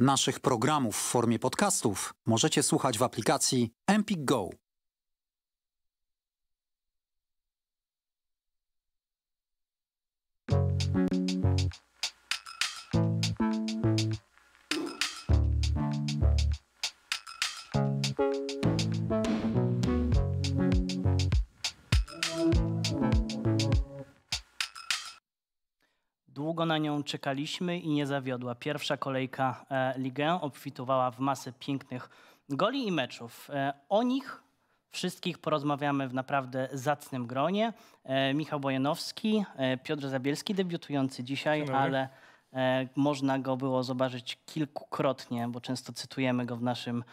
Naszych programów w formie podcastów możecie słuchać w aplikacji Empik Go. długo na nią czekaliśmy i nie zawiodła. Pierwsza kolejka e, Ligę obfitowała w masę pięknych goli i meczów. E, o nich wszystkich porozmawiamy w naprawdę zacnym gronie. E, Michał Bojanowski, Piotr Zabielski debiutujący dzisiaj, ale można go było zobaczyć kilkukrotnie, bo często cytujemy go w naszym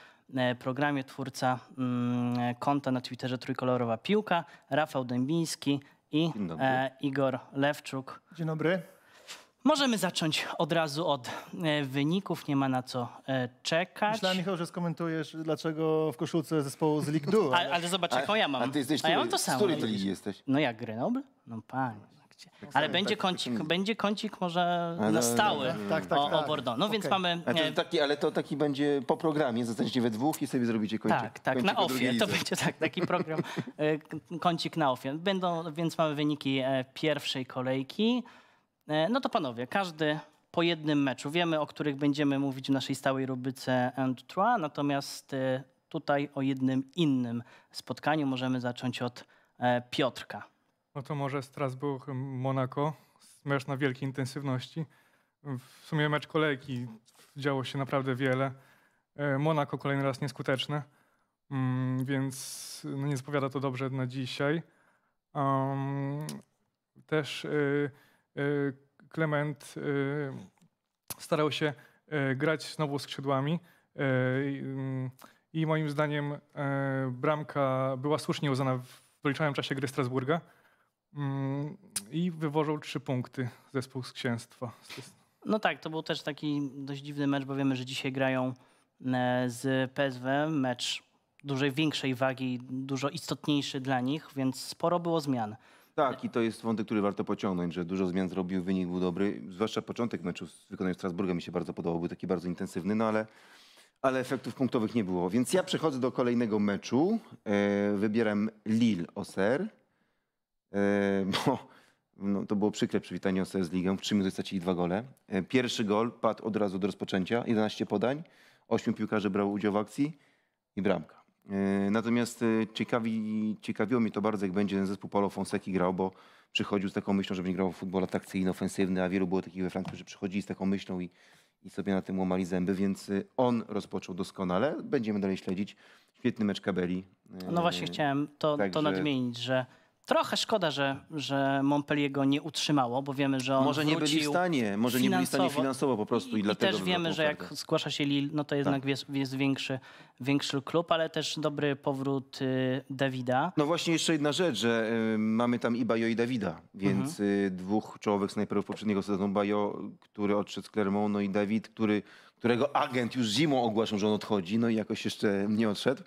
programie, twórca mm, konta na Twitterze Trójkolorowa Piłka, Rafał Dębiński i Igor Lewczuk. Dzień dobry. Możemy zacząć od razu od e, wyników, nie ma na co e, czekać. Myślałem, Michał, że skomentujesz, dlaczego w koszulce zespołu z Ligue 2. Ale... ale zobacz, jaką ja mam. A, ty jesteś, a ja mam to samo. Z ligi jesteś? No jak, Grenoble? No panie. Tak ale będzie, tak, tak, kącik, tak, będzie kącik może na no, stały no, no, tak, tak, o, o tak. Bordeaux. No okay. więc mamy... To e, taki, ale to taki będzie po programie, zostaniecie we dwóch i sobie zrobicie kącik. Tak, tak, kącik na ofie. To będzie tak, taki program, kącik na ofie. Będą, więc mamy wyniki pierwszej kolejki. E, no to panowie, każdy po jednym meczu. Wiemy, o których będziemy mówić w naszej stałej rubryce End Trois, natomiast e, tutaj o jednym innym spotkaniu możemy zacząć od e, Piotrka. No to może strasburg Monaco, mecz na wielkiej intensywności. W sumie mecz kolejki, działo się naprawdę wiele. Monaco kolejny raz nieskuteczne, mm, więc no nie zapowiada to dobrze na dzisiaj. Też... Y, Klement y, starał się y, grać znowu skrzydłami i moim zdaniem bramka była słusznie uznana w wyliczonym czasie gry Strasburga i wywoził trzy punkty zespół z księstwa. No tak, to był też taki dość dziwny mecz, bo wiemy, że dzisiaj grają e, z PSW mecz dużej, większej wagi, dużo istotniejszy dla nich, więc sporo było zmian. Tak, i to jest wątek, który warto pociągnąć, że dużo zmian zrobił, wynik był dobry. Zwłaszcza początek meczu z wykonaniem Strasburga mi się bardzo podobał, był taki bardzo intensywny, no ale, ale efektów punktowych nie było. Więc ja przechodzę do kolejnego meczu. E, wybieram Lille Oser, e, bo no, to było przykre przywitanie Oser z ligą. W 3 minuty stracili dwa gole. E, pierwszy gol padł od razu do rozpoczęcia, 11 podań, 8 piłkarzy brało udział w akcji i bramka. E, natomiast e, ciekawi, ciekawiło mnie to bardzo, jak będzie ten zespół Paulo Fonseki grał, bo przychodził z taką myślą, że będzie grał w futbol atrakcyjny, ofensywny, a wielu było takich we Francji, którzy przychodzili z taką myślą i, i sobie na tym łamali zęby, więc e, on rozpoczął doskonale. Będziemy dalej śledzić. Świetny mecz Kabeli. No właśnie chciałem to, to nadmienić, że Trochę szkoda, że, że Montpellier go nie utrzymało, bo wiemy, że on Może nie byli w stanie, może nie byli w stanie finansowo po prostu i, i dlatego. też wiemy, że jak zgłasza się Lille, no to jednak tak. jest, jest większy, większy klub, ale też dobry powrót y, Dawida. No właśnie jeszcze jedna rzecz, że y, mamy tam i Bajo i Dawida, więc mhm. y, dwóch czołowych snajperów poprzedniego sezonu, Bajo, który odszedł z Clermont, no i Dawid, który, którego agent już zimą ogłaszał, że on odchodzi, no i jakoś jeszcze nie odszedł.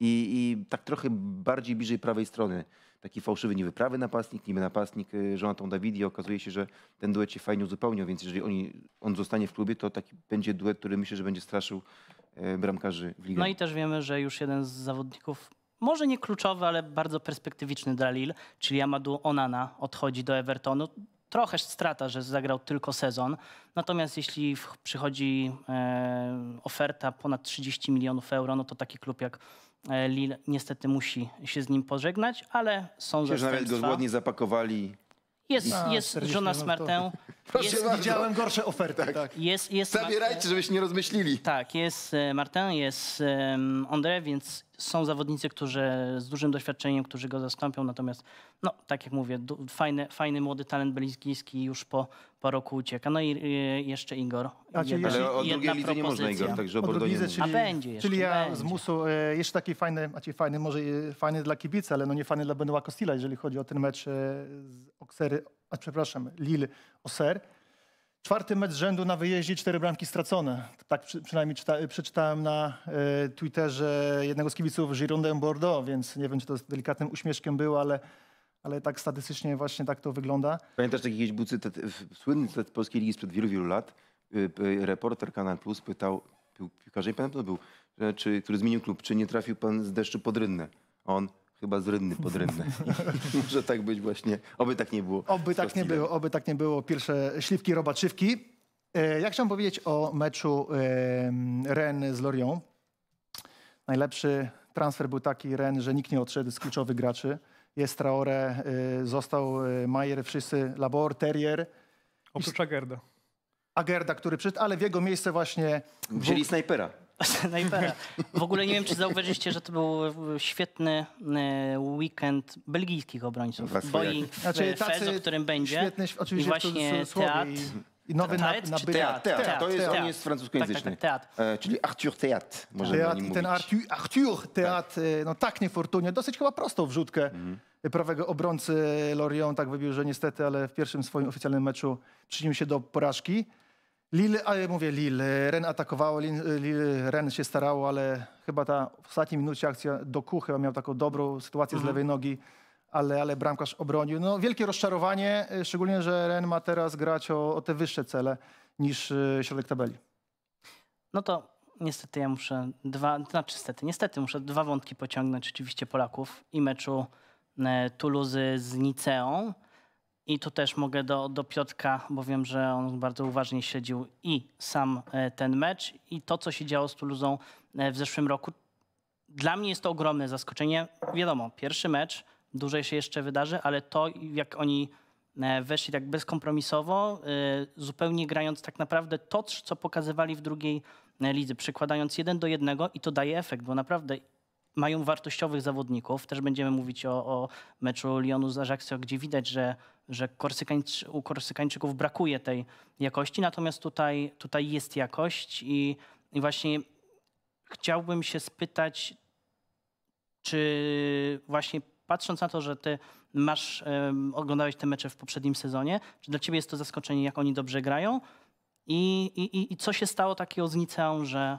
I, i tak trochę bardziej bliżej prawej strony taki fałszywy niby prawy napastnik, niby napastnik y, Jonathan Davidi. Okazuje się, że ten duet się fajnie uzupełnił, więc jeżeli oni, on zostanie w klubie, to taki będzie duet, który myślę, że będzie straszył y, bramkarzy w lidze. No i też wiemy, że już jeden z zawodników może nie kluczowy, ale bardzo perspektywiczny dla Lille, czyli Amadou Onana odchodzi do Evertonu. Trochę strata, że zagrał tylko sezon. Natomiast jeśli przychodzi e, oferta ponad 30 milionów euro, no to taki klub jak E, Lil niestety musi się z nim pożegnać, ale są Myślę, że nawet go ładnie zapakowali. Jest, A, jest Jonas Martin. Jest, bardzo. widziałem gorsze oferty. Tak. tak. Jest, jest Zabierajcie, Martin. żebyście nie rozmyślili. Tak, jest e, Martin, jest um, André, więc są zawodnicy, którzy z dużym doświadczeniem, którzy go zastąpią, natomiast no, tak jak mówię, du, fajny, fajny młody talent belgijski już po, po roku ucieka. No i y, jeszcze Igor. A, jedna, ale o drugiej lidze nie można Igor, także o drugiej lidze, czyli, A będzie jeszcze, Czyli ja będzie. z Musu e, jeszcze taki fajny, a znaczy fajny, może e, fajny dla kibica, ale no nie fajny dla Benoit Costilla, jeżeli chodzi o ten mecz e, z Oksery, a przepraszam, Lille Oser. Czwarty mecz rzędu na wyjeździe, cztery bramki stracone. Tak przy, przynajmniej czyta, przeczytałem na y, Twitterze jednego z kibiców Girondin Bordeaux, więc nie wiem, czy to z delikatnym uśmieszkiem było, ale, ale tak statystycznie właśnie tak to wygląda. Pamiętasz taki jakiś bucy. słynny cytat Polskiej Ligi sprzed wielu, wielu lat? Y, y, reporter Kanal Plus pytał piłkarza, i to był, czy, który zmienił klub, czy nie trafił pan z deszczu pod rynnę? On, chyba z rynny pod Może tak być właśnie. Oby tak nie było. Oby tak nie było, oby tak nie było. Pierwsze śliwki, robaczywki. E, ja chciałem powiedzieć o meczu Ren z Lorient. Najlepszy transfer był taki Ren, że nikt nie odszedł z kluczowych graczy. Jest Traore, e, został e, Majer, wszyscy, Labor, Terrier. Oprócz Agerda. Agerda, który przyszedł, ale w jego miejsce właśnie... Wzięli snajpera. Snajpera. W ogóle nie wiem, czy zauważyliście, że to był e, świetny e, weekend belgijskich obrońców. Boi znaczy, e, Fez, o którym będzie. Świetny, oczywiście I właśnie teat. I nowy na, na teatr? Teatr, teatr, to jest, teatr. on jest francuskojęzyczny. Tak, tak, tak, teatr. E, czyli Arthur Teat. możemy teatr, nim Ten Arthur, Arthur tak. no tak niefortunnie, dosyć chyba prostą wrzutkę mhm. prawego obrońcy Lorient tak wybił, że niestety, ale w pierwszym swoim oficjalnym meczu przyczynił się do porażki a ale mówię Lille. Ren atakowało, Lil, Ren się starało, ale chyba ta w ostatniej minucie akcja do kuchy, miał taką dobrą sytuację mhm. z lewej nogi, ale, ale bramkarz obronił. No, wielkie rozczarowanie, y, szczególnie, że Ren ma teraz grać o, o te wyższe cele niż y, środek tabeli. No to niestety ja muszę dwa, znaczy niestety, niestety muszę dwa wątki pociągnąć rzeczywiście Polaków i meczu e, Tuluzy z Niceą. I tu też mogę do, do Piotka, bo wiem, że on bardzo uważnie śledził i sam e, ten mecz, i to, co się działo z Tuluzą e, w zeszłym roku. Dla mnie jest to ogromne zaskoczenie. Wiadomo, pierwszy mecz, dużo się jeszcze wydarzy, ale to, jak oni e, weszli tak bezkompromisowo, zupełnie grając tak naprawdę to, co pokazywali w drugiej lidze, przykładając jeden do jednego i to daje efekt, bo naprawdę mają wartościowych zawodników. Też będziemy mówić o, o meczu Lyonu z Ajaxio, gdzie widać, że że Korsykańczy, u Korsykańczyków brakuje tej jakości, natomiast tutaj, tutaj jest jakość i, i właśnie chciałbym się spytać, czy właśnie patrząc na to, że ty masz, um, oglądałeś te mecze w poprzednim sezonie, czy dla ciebie jest to zaskoczenie, jak oni dobrze grają i, i, i co się stało takiego z Niceą, że,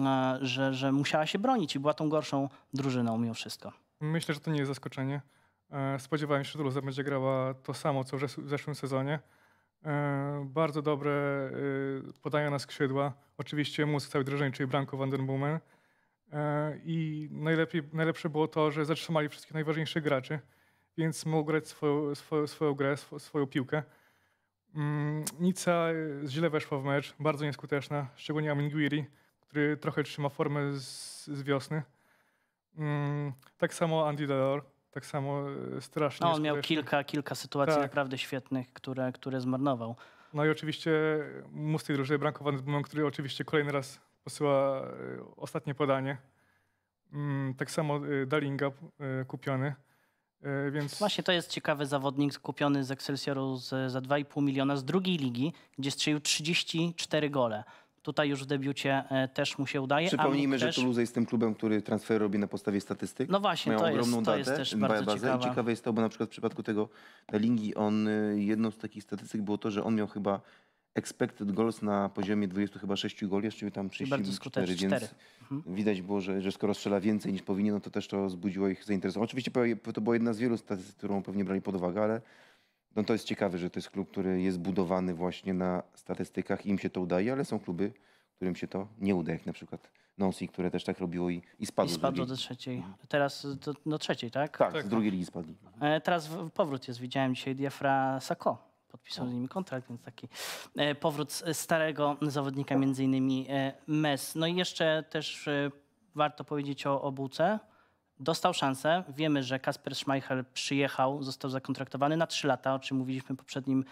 e, że, że musiała się bronić i była tą gorszą drużyną mimo wszystko? Myślę, że to nie jest zaskoczenie. E, spodziewałem się, że Toulouse będzie grała to samo, co w zeszłym sezonie. E, bardzo dobre e, podania na skrzydła. Oczywiście mózg cały drżeń, czyli Branko van den Boomen. I najlepiej, najlepsze było to, że zatrzymali wszystkich najważniejszych graczy, więc mógł grać swoją, swoją, swoją grę, swoją, swoją piłkę. Mm, Nica źle weszła w mecz, bardzo nieskuteczna, szczególnie Aminguiri, który trochę trzyma formę z, z wiosny. Mm, tak samo Andy Delor tak samo e, strasznie. No, on miał kilka, kilka sytuacji tak. naprawdę świetnych, które, które zmarnował. No i oczywiście mus tej drużyny brankowany z Bumem, który oczywiście kolejny raz posyła e, ostatnie podanie. Mm, tak samo e, Dalinga kupiony. Więc... Właśnie to jest ciekawy zawodnik kupiony z Excelsioru za 2,5 miliona z drugiej ligi, gdzie strzelił 34 gole. Tutaj już w debiucie e, też mu się udaje. Przypomnijmy, że też... Toulouse jest tym klubem, który transfer robi na podstawie statystyk. No właśnie, Mają to jest, ogromną to datę, jest też bardzo bazę. ciekawe. I ciekawe jest to, bo na przykład w przypadku tego Lingi, on y, jedną z takich statystyk było to, że on miał chyba expected goals na poziomie 26 chyba 6 goli, jeszcze tam bardzo 34, skuteczny, więc mhm. widać było, że, że skoro strzela więcej niż powinien, no to też to zbudziło ich zainteresowanie. Oczywiście to była jedna z wielu statystyk, którą pewnie brali pod uwagę, ale no to jest ciekawe, że to jest klub, który jest budowany właśnie na statystykach i im się to udaje, ale są kluby, którym się to nie uda, jak na przykład Nonsi, które też tak robiło i, i spadło. I spadło do trzeciej. Teraz do, do trzeciej, tak? Tak, tak. z drugiej no. ligi spadli. E, teraz w, powrót jest. Widziałem dzisiaj Diafra Sako. Podpisał no. z nimi kontrakt, więc taki e, powrót starego zawodnika, między innymi e, MES. No i jeszcze też e, warto powiedzieć o, obuce dostał szansę. Wiemy, że Kasper Schmeichel przyjechał, został zakontraktowany na 3 lata, o czym mówiliśmy w poprzednim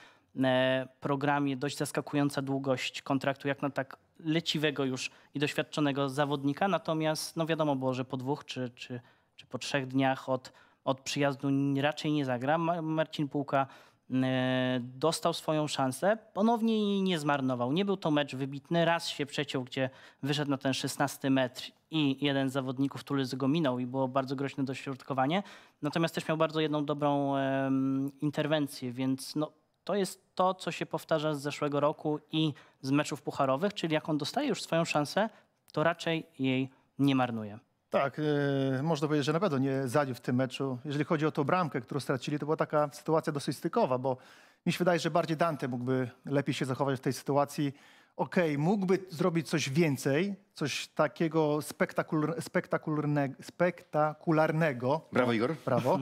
e, programie. Dość zaskakująca długość kontraktu, jak na tak leciwego już i doświadczonego zawodnika. Natomiast no wiadomo było, że po dwóch czy, czy, czy po trzech dniach od, od przyjazdu raczej nie zagra. Marcin Pułka E, dostał swoją szansę, ponownie jej nie zmarnował. Nie był to mecz wybitny, raz się przeciął, gdzie wyszedł na ten 16 metr i jeden z zawodników Tulizy go minął i było bardzo groźne dośrodkowanie. Natomiast też miał bardzo jedną dobrą um, interwencję, więc no, to jest to, co się powtarza z zeszłego roku i z meczów pucharowych, czyli jak on dostaje już swoją szansę, to raczej jej nie marnuje. Tak, yy, można powiedzieć, że na pewno nie zadził w tym meczu. Jeżeli chodzi o tą bramkę, którą stracili, to była taka sytuacja dosyć stykowa, bo mi się wydaje, że bardziej Dante mógłby lepiej się zachować w tej sytuacji. Okej, okay, mógłby zrobić coś więcej, coś takiego spektakularne, spektakularnego. Brawo, Igor. Brawo.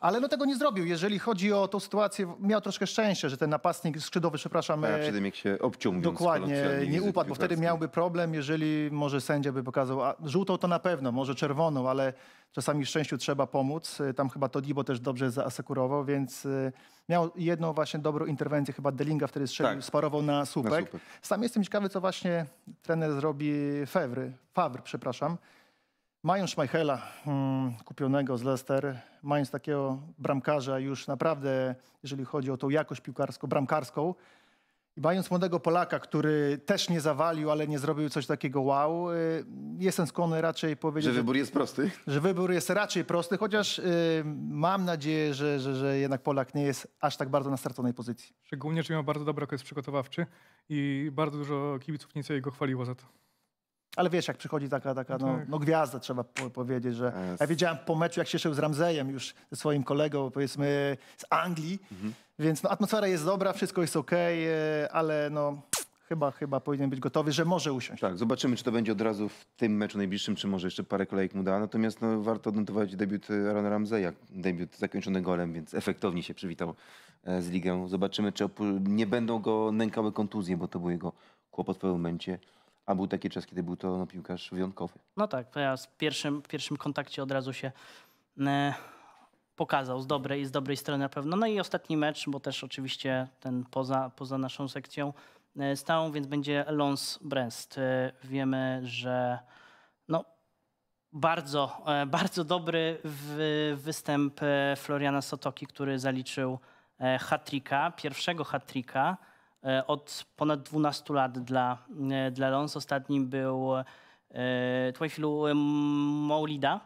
ale no tego nie zrobił. Jeżeli chodzi o tą sytuację, miał troszkę szczęście, że ten napastnik skrzydłowy, przepraszam, A przy tym jak się obciągnął. Dokładnie, nie upadł, bo wtedy miałby problem, jeżeli może sędzia by pokazał a, żółtą to na pewno, może czerwoną, ale czasami szczęściu trzeba pomóc. E, tam chyba Todibo też dobrze zaasekurował, więc e, miał jedną właśnie dobrą interwencję, chyba Delinga wtedy strzelił, tak. sparował na słupek. na słupek. Sam jestem ciekawy, co właśnie trener zrobi Fewry, Fawr, przepraszam, Mając Schmeichela hmm, kupionego z Leicester, mając takiego bramkarza już naprawdę, jeżeli chodzi o tą jakość piłkarską, bramkarską, i mając młodego Polaka, który też nie zawalił, ale nie zrobił coś takiego wow, y, jestem skłonny raczej powiedzieć... Że wybór jest prosty? Że wybór jest raczej prosty, chociaż y, mam nadzieję, że, że, że jednak Polak nie jest aż tak bardzo na straconej pozycji. Szczególnie, że miał bardzo dobry okres przygotowawczy i bardzo dużo kibiców nieco jego chwaliło za to. Ale wiesz, jak przychodzi taka, taka no, tak. no gwiazda, trzeba po, powiedzieć, że ja wiedziałem po meczu, jak się szedł z Ramzejem już ze swoim kolegą, powiedzmy, z Anglii, mhm. więc no, atmosfera jest dobra, wszystko jest ok, e, ale no chyba, chyba powinien być gotowy, że może usiąść. Tak, zobaczymy, czy to będzie od razu w tym meczu najbliższym, czy może jeszcze parę kolejek mu da. Natomiast no, warto odnotować debiut Aaron e, Ramseya, debiut zakończony golem, więc efektownie się przywitał e, z ligą. Zobaczymy, czy nie będą go nękały kontuzje, bo to był jego kłopot w pewnym momencie. A był taki czas, kiedy był to no, piłkarz wyjątkowy. No tak, to ja w pierwszym, w pierwszym kontakcie od razu się e, pokazał z dobrej, z dobrej strony na pewno. No i ostatni mecz, bo też oczywiście ten poza, poza naszą sekcją e, stałą, więc będzie Lons Brest. E, wiemy, że no, bardzo, e, bardzo dobry występ e, Floriana Sotoki, który zaliczył e, hat-tricka, pierwszego hat-tricka E, od ponad 12 lat dla, e, dla Lons. Ostatnim był e, Twafilu Maulida,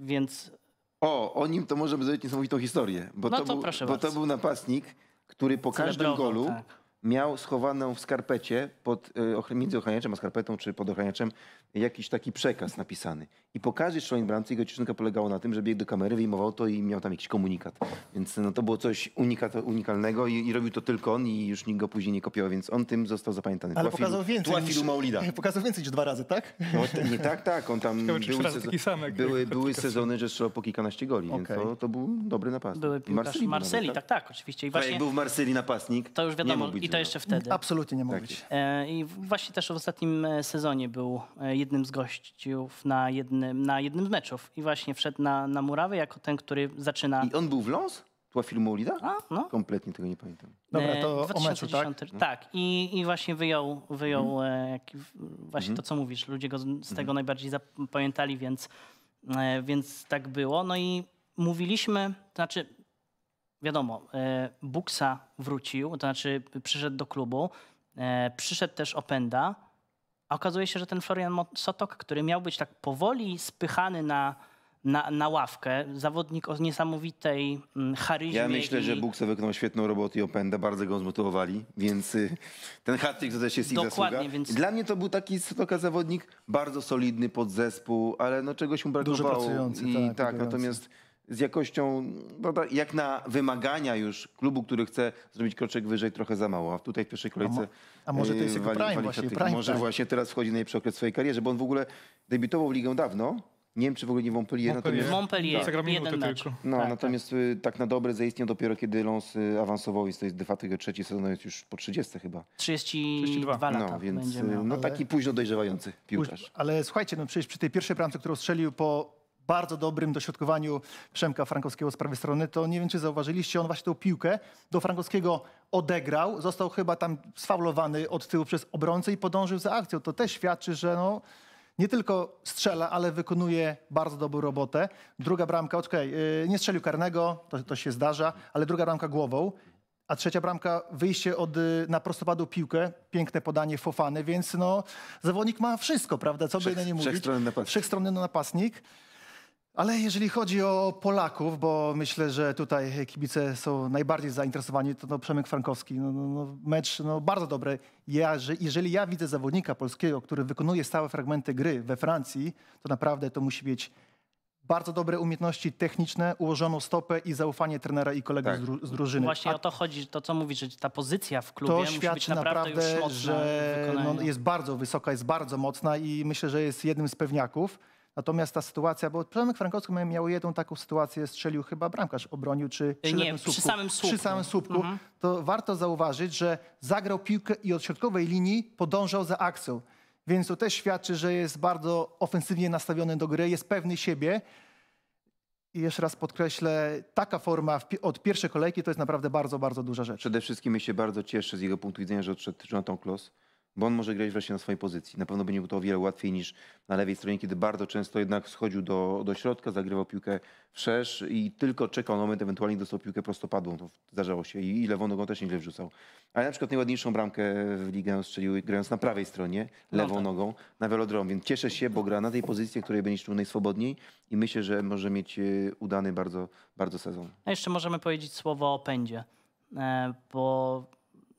więc... O, o nim to możemy zrobić niesamowitą historię, bo, no to, to, był, bo to był napastnik, który po każdym golu tak miał schowaną w skarpecie pod między ochraniaczem a skarpetą, czy pod ochraniaczem jakiś taki przekaz napisany i pokaże Szloin bramce, jego cieszynka polegało na tym, że biegł do kamery, wyjmował to i miał tam jakiś komunikat. Więc no, to było coś unikat, unikalnego i, i, robił to tylko on i już nikt go później nie kopiował, więc on tym został zapamiętany. Ale pokazał więcej Tuafilu niż, Maulida. Pokazał więcej niż dwa razy, tak? No, nie, tak, tak. On tam Ciekawe, były, sezon, same, były, były sezony, że strzelał po kilkanaście goli, okay. więc to, to był dobry napastnik. Były Marsylii, był nawet, tak? tak, tak, oczywiście. I tak, właśnie, jak był w Marsylii napastnik, to już wiadomo i to jeszcze wtedy. Absolutnie nie mógł tak. być. E, I właśnie też w ostatnim sezonie był e, jednym z gościów na jednym, na jednym z meczów i właśnie wszedł na, na murawę jako ten, który zaczyna... I on był w Lons? Była filmu Ulida? A, no. Kompletnie tego nie pamiętam. Dobra, e, to 2010, o meczu, tak? No. Tak, i, i właśnie wyjął, wyjął mm. właśnie mm. to, mhm. co mówisz. Ludzie go z tego mm. najbardziej zapamiętali, więc, e, więc tak było. No i mówiliśmy, to znaczy wiadomo, Buxa wrócił, to znaczy przyszedł do klubu, przyszedł też Openda, a okazuje się, że ten Florian Sotok, który miał być tak powoli spychany na, na, na ławkę, zawodnik o niesamowitej mm, charyzmie. Ja myślę, i... że sobie wykonał świetną robotę i opędę, bardzo go zmotywowali, więc y, ten hat to też jest ich Dokładnie, zasługa. Więc... Dla mnie to był taki Sotoka zawodnik, bardzo solidny podzespół, ale no czegoś mu brakowało. Dużo pracujący, I tak, tak natomiast z jakością, prawda, no jak na wymagania już klubu, który chce zrobić kroczek wyżej, trochę za mało. A tutaj w pierwszej kolejce... A, mo a może to jest yy, jego prime, wali, właśnie, prime Może prime. właśnie teraz wchodzi najlepszy okres swojej kariery, bo on w ogóle debiutował w ligę dawno, nie wiem, czy w ogóle nie Montpellier. Montpellier. Montpellier. Tak. Jeden mecz. No, tak, tak. natomiast tak. tak. na dobre zaistniał dopiero, kiedy Lons y, awansował i to jest de facto trzeci sezon, no jest już po 30 chyba. 30... 32 lata no, więc, y, No, taki późno dojrzewający piłkarz. Ale słuchajcie, no przecież przy tej pierwszej bramce, którą strzelił po bardzo dobrym dośrodkowaniu Przemka Frankowskiego z prawej strony, to nie wiem, czy zauważyliście, on właśnie tą piłkę do Frankowskiego odegrał, został chyba tam sfaulowany od tyłu przez obrońcę i podążył za akcją. To też świadczy, że no, nie tylko strzela, ale wykonuje bardzo dobrą robotę. Druga bramka, okej, okay, nie strzelił karnego, to, to się zdarza, ale druga bramka głową. A trzecia bramka, wyjście od, y, na prostopadu piłkę, piękne podanie Fofany, więc no, zawodnik ma wszystko, prawda? Co by na nie mówić. Wszechstronny napastnik. Wszechstronny napastnik. Ale jeżeli chodzi o Polaków, bo myślę, że tutaj kibice są najbardziej zainteresowani, to, to Przemek Frankowski. No, no, no, mecz no, bardzo dobry. Ja, że, jeżeli ja widzę zawodnika polskiego, który wykonuje stałe fragmenty gry we Francji, to naprawdę to musi mieć bardzo dobre umiejętności techniczne, ułożoną stopę i zaufanie trenera i kolegów tak. z, z, drużyny. Właśnie A o to chodzi, to co mówisz, że ta pozycja w klubie to musi być naprawdę, naprawdę że no, jest bardzo wysoka, jest bardzo mocna i myślę, że jest jednym z pewniaków. Natomiast ta sytuacja, bo Przemek Frankowski miał jedną taką sytuację, strzelił chyba bramkarz, obronił, czy przy, Nie, przy słupku, samym słupku. Przy samym słupku. Mhm. To warto zauważyć, że zagrał piłkę i od środkowej linii podążał za akcją. Więc to też świadczy, że jest bardzo ofensywnie nastawiony do gry, jest pewny siebie. I jeszcze raz podkreślę, taka forma od pierwszej kolejki to jest naprawdę bardzo, bardzo duża rzecz. Przede wszystkim ja się bardzo cieszę z jego punktu widzenia, że odszedł Jonathan Kloss bo on może grać właśnie na swojej pozycji. Na pewno będzie było to o wiele łatwiej niż na lewej stronie, kiedy bardzo często jednak schodził do, do środka, zagrywał piłkę wszerz i tylko czekał na moment, ewentualnie dostał piłkę prostopadłą. To zdarzało się i lewą nogą też nieźle wrzucał. Ale na przykład najładniejszą bramkę w ligę strzelił grając na prawej stronie, lewą no tak. nogą, na velodrom. Więc cieszę się, bo gra na tej pozycji, w której będzie czuł najswobodniej i myślę, że może mieć e, udany bardzo, bardzo sezon. A no jeszcze możemy powiedzieć słowo o pędzie, e, bo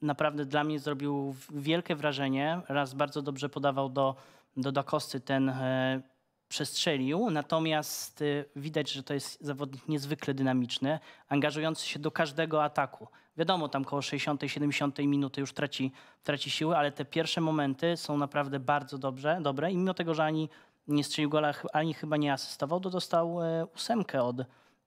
naprawdę dla mnie zrobił wielkie wrażenie. Raz bardzo dobrze podawał do, do Dakosty ten e, przestrzelił, natomiast e, widać, że to jest zawodnik niezwykle dynamiczny, angażujący się do każdego ataku. Wiadomo, tam koło 60-70 minuty już traci, traci siły, ale te pierwsze momenty są naprawdę bardzo dobrze, dobre i mimo tego, że ani nie strzelił gola, ani chyba nie asystował, to dostał e, ósemkę od,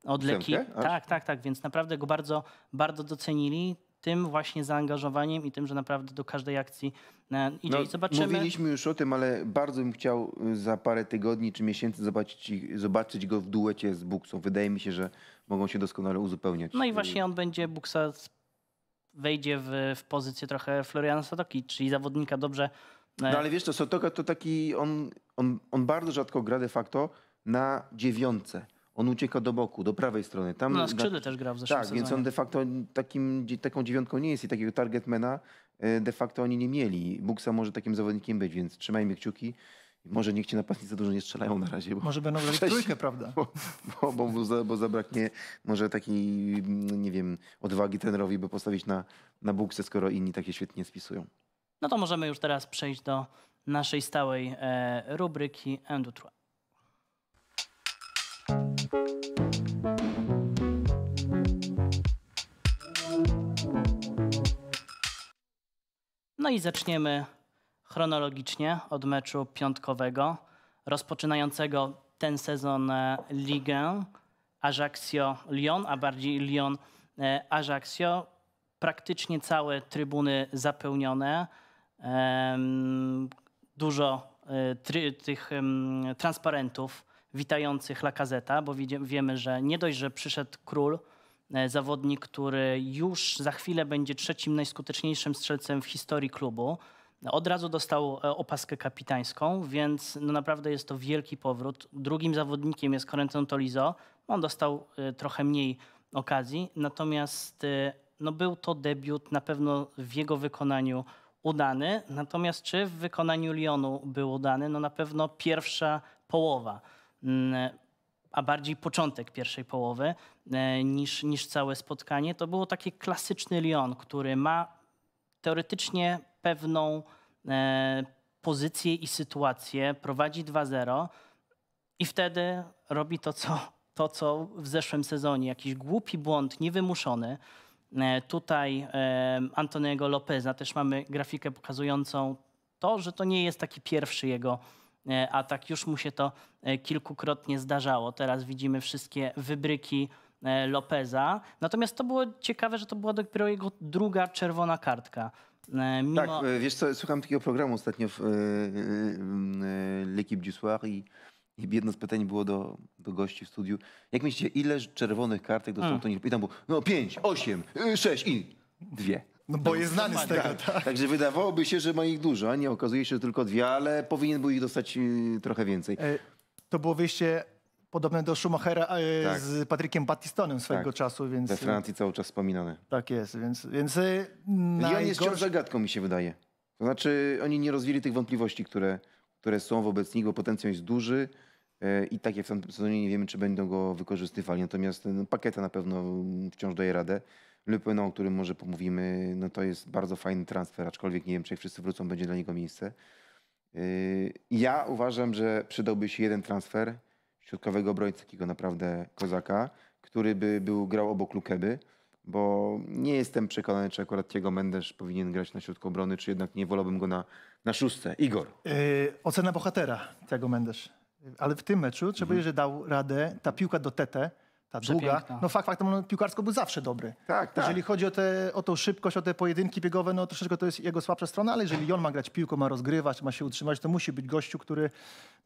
od Leki. Tak, tak, tak, więc naprawdę go bardzo, bardzo docenili tym właśnie zaangażowaniem i tym, że naprawdę do każdej akcji e, idzie no, i zobaczymy. Mówiliśmy już o tym, ale bardzo bym chciał y, za parę tygodni czy miesięcy zobaczyć, zobaczyć go w duecie z Buksą. Wydaje mi się, że mogą się doskonale uzupełniać. No i właśnie on będzie Buksa wejdzie w, w pozycję trochę Floriana Sotoki, czyli zawodnika dobrze. E, no ale wiesz, to Sotoka to taki, on, on, on bardzo rzadko gra de facto na dziewiątce on ucieka do boku, do prawej strony. Tam, no, na skrzydle też gra w zeszłym Tak, sezonie. więc on de facto takim, taką dziewiątką nie jest i takiego targetmana e, de facto oni nie mieli. Buksa może takim zawodnikiem być, więc trzymajmy kciuki. Może niech ci napastnicy za dużo nie strzelają na razie. Bo może będą grać trójkę, prawda? Bo, bo, bo, bo, zabraknie może takiej, mm, nie wiem, odwagi trenerowi, by postawić na, na buksę, skoro inni takie świetnie spisują. No to możemy już teraz przejść do naszej stałej e, rubryki Endutra. No i zaczniemy chronologicznie od meczu piątkowego, rozpoczynającego ten sezon e, ligę Ajaccio-Lyon, a bardziej Lyon-Ajaccio. E, Praktycznie całe trybuny zapełnione. Dużo e, tych transparentów witających Cazeta, bo wiemy, że nie dość, że przyszedł król, e, zawodnik, który już za chwilę będzie trzecim najskuteczniejszym strzelcem w historii klubu, od razu dostał e, opaskę kapitańską, więc no naprawdę jest to wielki powrót. Drugim zawodnikiem jest Corentin Tolizo. On dostał e, trochę mniej okazji, natomiast no był to debiut na pewno w jego wykonaniu udany. Natomiast czy w wykonaniu Lyonu był udany? No na pewno pierwsza połowa. Mm, a bardziej początek pierwszej połowy e, niż, niż całe spotkanie, to było taki klasyczny Lyon, który ma teoretycznie pewną e, pozycję i sytuację, prowadzi 2-0 i wtedy robi to co, to, co w zeszłym sezonie. Jakiś głupi błąd, niewymuszony. E, tutaj Antoniego Lopeza też mamy grafikę pokazującą to, że to nie jest taki pierwszy jego E, a tak Już mu się to e, kilkukrotnie zdarzało. Teraz widzimy wszystkie wybryki e, Lopeza. Natomiast to było ciekawe, że to była dopiero jego druga czerwona kartka. Mimo... Tak, wiesz co, słucham takiego programu ostatnio w L'Equipe du Soir i, jedno z pytań było do, do gości w studiu. Jak myślicie, ile czerwonych kartek dostał hmm. Tony? I tam było, no pięć, osiem, y, sześć i dwie. No bo jest znany z tego. Tak. Także wydawałoby się, że ma ich dużo, a nie okazuje się, że tylko dwie, ale powinien był ich dostać y, trochę więcej. E, to było wyjście podobne do Schumachera e, tak. z Patrykiem Battistonem swojego tak. czasu. Więc... We e, Francji cały czas wspominane. Tak jest, więc... więc najgorszy... Ja jest wciąż zagadką, mi się wydaje. To znaczy, oni nie rozwili tych wątpliwości, które, które są wobec nich, bo potencjał jest duży i tak jak w tym sezonie nie wiemy, czy będą go wykorzystywali. Natomiast no, pakieta na pewno wciąż daje radę. Le Pena, o którym może pomówimy, no to jest bardzo fajny transfer, aczkolwiek nie wiem, czy jak wszyscy wrócą, będzie dla niego miejsce. Yy, ja uważam, że przydałby się jeden transfer środkowego obrońcy, takiego naprawdę kozaka, który by był grał obok Lukeby, bo nie jestem przekonany, czy akurat Tiago Mendes powinien grać na środku obrony, czy jednak nie wolałbym go na, na szóstce. Igor. Yy, ocena bohatera Tiago Mendes. Ale w tym meczu trzeba mhm. powiedzieć, że dał radę. Ta piłka do Tete ta długa. No fakt faktem, no, piłkarsko był zawsze dobry. Tak, tak. Jeżeli chodzi o, te, o tą szybkość, o te pojedynki biegowe, no troszeczkę to jest jego słabsza strona, ale jeżeli on ma grać piłką, ma rozgrywać, ma się utrzymać, to musi być gościu, który,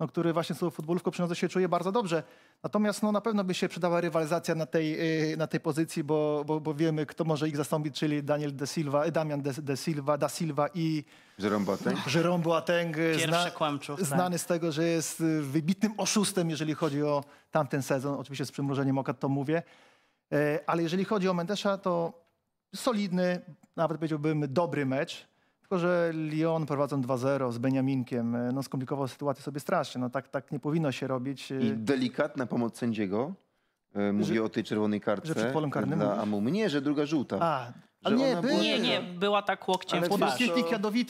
no, który właśnie z tą futbolówką przynosi się czuje bardzo dobrze. Natomiast no, na pewno by się przydała rywalizacja na tej, y, na tej pozycji, bo, bo, bo wiemy, kto może ich zastąpić, czyli Daniel De Silva, Damian De, De Silva, Da Silva i Jerome Boateng? Jerome Boateng, e, zna, kłamczów, znany tak. z tego, że jest e, wybitnym oszustem, jeżeli chodzi o tamten sezon. Oczywiście z przymrużeniem oka to mówię. E, ale jeżeli chodzi o Mendesza, to solidny, nawet powiedziałbym dobry mecz. Tylko, że Lyon prowadząc 2-0 z Beniaminkiem, no skomplikował sytuację sobie strasznie. No tak, tak nie powinno się robić. I delikatna pomoc sędziego. Mówię że, o tej czerwonej kartce. Że przed polem karnym? Dla Amumy. że druga żółta. A, ale nie, nie, nie, była tak łokciem ale w twarz. Świetnik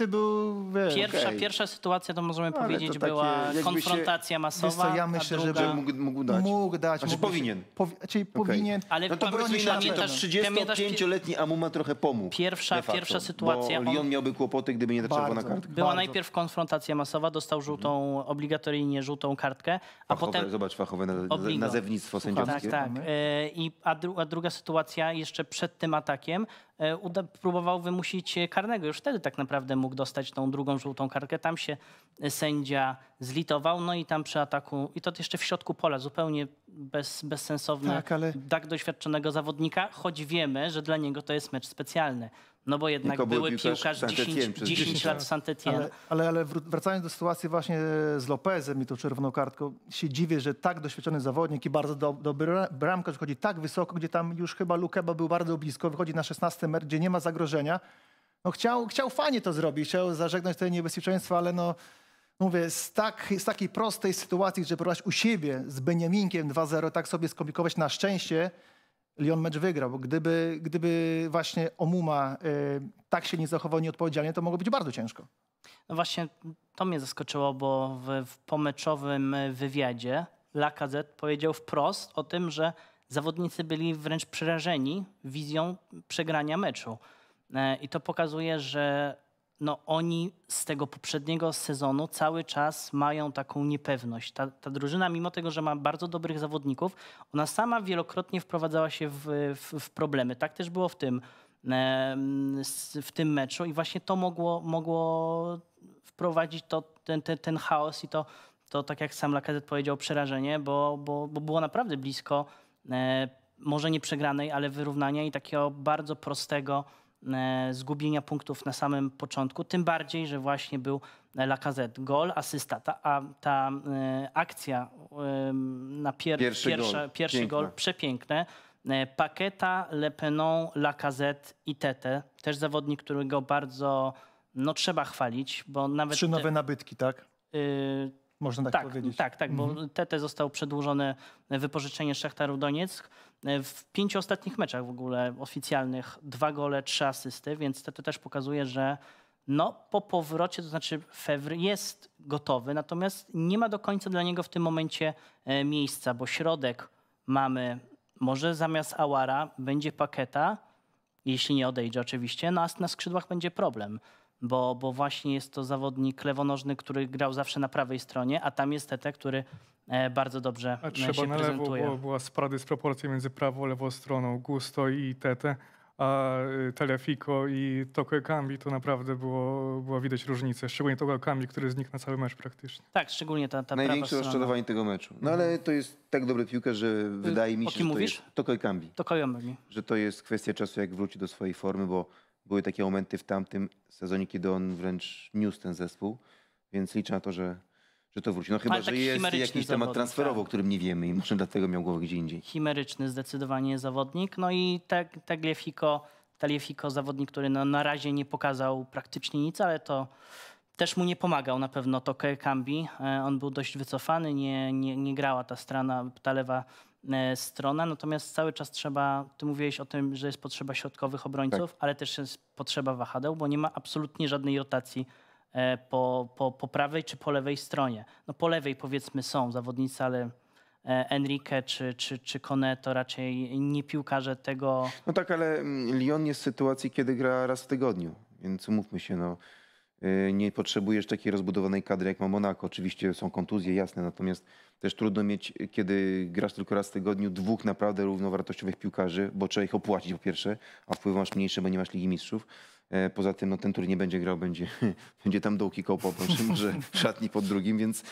był... Wie, pierwsza, okay. pierwsza sytuacja, to możemy ale powiedzieć, to takie, była konfrontacja się, masowa, co, ja myślę, druga... że mógł, mógł dać. Mógł dać. Znaczy mógł powinien. Powi czyli okay. powinien. Ale no to powiedzmy inaczej, to 35-letni Amuma trochę pomógł. Pierwsza, facto, pierwsza sytuacja... Bo Lyon miałby kłopoty, gdyby nie ta bardzo, czerwona kartka. Była bardzo. najpierw konfrontacja masowa, dostał żółtą, mhm. obligatoryjnie żółtą kartkę, a potem... Zobacz, fachowe nazewnictwo sędziowskie. Tak, tak. Mhm. E, a druga sytuacja, jeszcze przed tym atakiem, E, próbował wymusić e, karnego. Już wtedy tak naprawdę mógł dostać tą drugą żółtą karkę. Tam się e, sędzia zlitował, no i tam przy ataku, i to jeszcze w środku pola, zupełnie bez, bezsensowny tak, ale... tak doświadczonego zawodnika, choć wiemy, że dla niego to jest mecz specjalny. No bo jednak były piłkarz 10, 10 lat w saint ale, ale, ale, wracając do sytuacji właśnie e, z Lopezem i tą czerwoną kartką, się dziwię, że tak doświadczony zawodnik i bardzo do, dobry bramkarz chodzi tak wysoko, gdzie tam już chyba Lukeba był bardzo blisko, wychodzi na 16 metr, gdzie nie ma zagrożenia. No chciał, chciał fajnie to zrobić, chciał zażegnać te niebezpieczeństwo, ale no mówię, z, tak, z takiej prostej sytuacji, że próbować u siebie z Beniaminkiem 2-0 tak sobie skomplikować na szczęście, Lyon mecz wygrał, bo gdyby, gdyby właśnie Omuma y, tak się nie zachował nieodpowiedzialnie, to mogło być bardzo ciężko. No właśnie to mnie zaskoczyło, bo w, w pomeczowym wywiadzie Lacazette powiedział wprost o tym, że zawodnicy byli wręcz przerażeni wizją przegrania meczu. E, I to pokazuje, że no oni z tego poprzedniego sezonu cały czas mają taką niepewność. Ta, ta drużyna, mimo tego, że ma bardzo dobrych zawodników, ona sama wielokrotnie wprowadzała się w, w, w problemy. Tak też było w tym, w tym meczu i właśnie to mogło, mogło wprowadzić to, ten, ten, ten chaos i to, to, tak jak sam Lakazet powiedział, przerażenie, bo, bo, bo było naprawdę blisko e, może nie przegranej, ale wyrównania i takiego bardzo prostego E, zgubienia punktów na samym początku, tym bardziej, że właśnie był Lacazette. Gol, asysta, ta, a, ta e, akcja na pier pierwszy, pierwsza, gol. pierwszy gol, przepiękne. E, Paketa, Lepenon, Lacazette i Tete, też zawodnik, którego bardzo no, trzeba chwalić, bo nawet... Trzy nowe te... nabytki, tak? Y, Można tak, tak powiedzieć. Tak, tak, bo mhm. Tete został przedłużone wypożyczenie Szachtaru Donieck. E, w pięciu ostatnich meczach w ogóle oficjalnych dwa gole, trzy asysty, więc to, to też pokazuje, że no, po powrocie, to znaczy Fevr jest gotowy, natomiast nie ma do końca dla niego w tym momencie e, miejsca, bo środek mamy może zamiast Awara będzie paketa, jeśli nie odejdzie oczywiście, no a na skrzydłach będzie problem bo, bo właśnie jest to zawodnik lewonożny, który grał zawsze na prawej stronie, a tam jest Tete, który e, bardzo dobrze a e, trzeba się na prezentuje. bo była spora dysproporcja między prawo lewą stroną, Gusto i Tete, a e, Telefico i Toko Kambi to naprawdę było, było widać różnicę, szczególnie Toko Kambi, który znikł na cały mecz praktycznie. Tak, szczególnie ta, ta Największe rozczarowanie tego meczu. No mhm. ale to jest tak dobry piłkarz, że wydaje mi się, o kim że to mówisz? jest Toko Kambi. Toko Kambi. Że to jest kwestia czasu, jak wróci do swojej formy, bo były takie momenty w tamtym sezonie, kiedy on wręcz niósł ten zespół, więc liczę na to, że, że to wróci. No chyba, że jest jakiś temat transferowy, tak. o którym nie wiemy i może dlatego miał głowę gdzie indziej. Chimeryczny zdecydowanie zawodnik. No i Tagliafico, Tagliafico zawodnik, który na no, na razie nie pokazał praktycznie nic, ale to też mu nie pomagał na pewno to Kambi. E, on był dość wycofany, nie, nie, nie grała ta strona, ta lewa E, strona, natomiast cały czas trzeba, ty mówiłeś o tym, że jest potrzeba środkowych obrońców, tak. ale też jest potrzeba wahadeł, bo nie ma absolutnie żadnej rotacji e, po, po, po prawej czy po lewej stronie. No po lewej powiedzmy są zawodnicy, ale e, Enrique czy, czy, czy Kone to raczej nie piłkarze tego... No tak, ale mm, Lyon jest w sytuacji, kiedy gra raz w tygodniu, więc umówmy się, no Y, nie potrzebujesz takiej rozbudowanej kadry jak ma Monako. Oczywiście są kontuzje, jasne, natomiast też trudno mieć, y, kiedy grasz tylko raz w tygodniu, dwóch naprawdę równowartościowych piłkarzy, bo trzeba ich opłacić po pierwsze, a wpływ masz mniejsze, bo nie masz Ligi Mistrzów. E, poza tym no, ten tur nie będzie grał, będzie, będzie tam dołki kopał, może szatni pod drugim, więc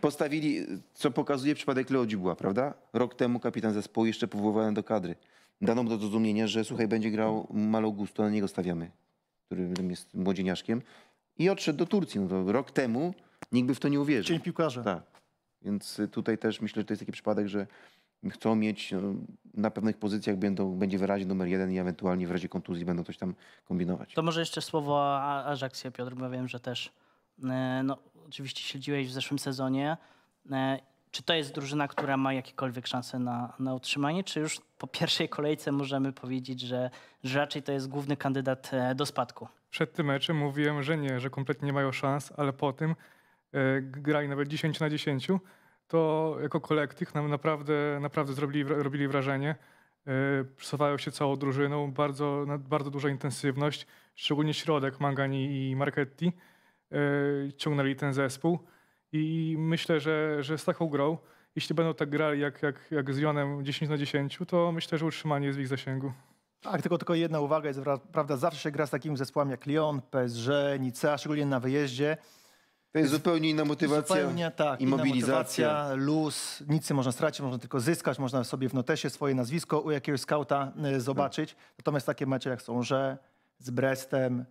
postawili, co pokazuje przypadek Leo była, prawda? Rok temu kapitan zespołu jeszcze powoływany do kadry. Dano mu do zrozumienia, że słuchaj, będzie grał Malo Gusto, na niego stawiamy, który jest młodzieniaszkiem i odszedł do Turcji. No to rok temu nikt by w to nie uwierzył. Cień piłkarza. Tak. Więc tutaj też myślę, że to jest taki przypadek, że chcą mieć, no, na pewnych pozycjach będą, będzie wyraźnie numer jeden i ewentualnie w razie kontuzji będą coś tam kombinować. To może jeszcze słowo o Ajaxie, Piotr, bo wiem, że też e, no, oczywiście śledziłeś w zeszłym sezonie. E, czy to jest drużyna, która ma jakiekolwiek szanse na, na utrzymanie, czy już po pierwszej kolejce możemy powiedzieć, że, że raczej to jest główny kandydat e, do spadku? przed tym meczem mówiłem, że nie, że kompletnie nie mają szans, ale po tym e, grali nawet 10 na 10, to jako kolektyw nam naprawdę, naprawdę zrobili, robili wrażenie. E, przesuwają się całą drużyną, bardzo, bardzo duża intensywność, szczególnie środek Mangani i Marchetti e, ciągnęli ten zespół i myślę, że, że z taką grą, jeśli będą tak grali jak, jak, jak z Jonem 10 na 10, to myślę, że utrzymanie jest w ich zasięgu. Tak, tylko, tylko jedna uwaga jest, prawda, zawsze się gra z takim zespołem jak Lyon, PSG, Nicea, szczególnie na wyjeździe. To jest zupełnie inna motywacja zupełnie, tak, i mobilizacja. Motywacja, luz, nic nie można stracić, można tylko zyskać, można sobie w notesie swoje nazwisko u jakiegoś skauta y, zobaczyć. Tak. Natomiast takie mecze jak są, że z Brestem,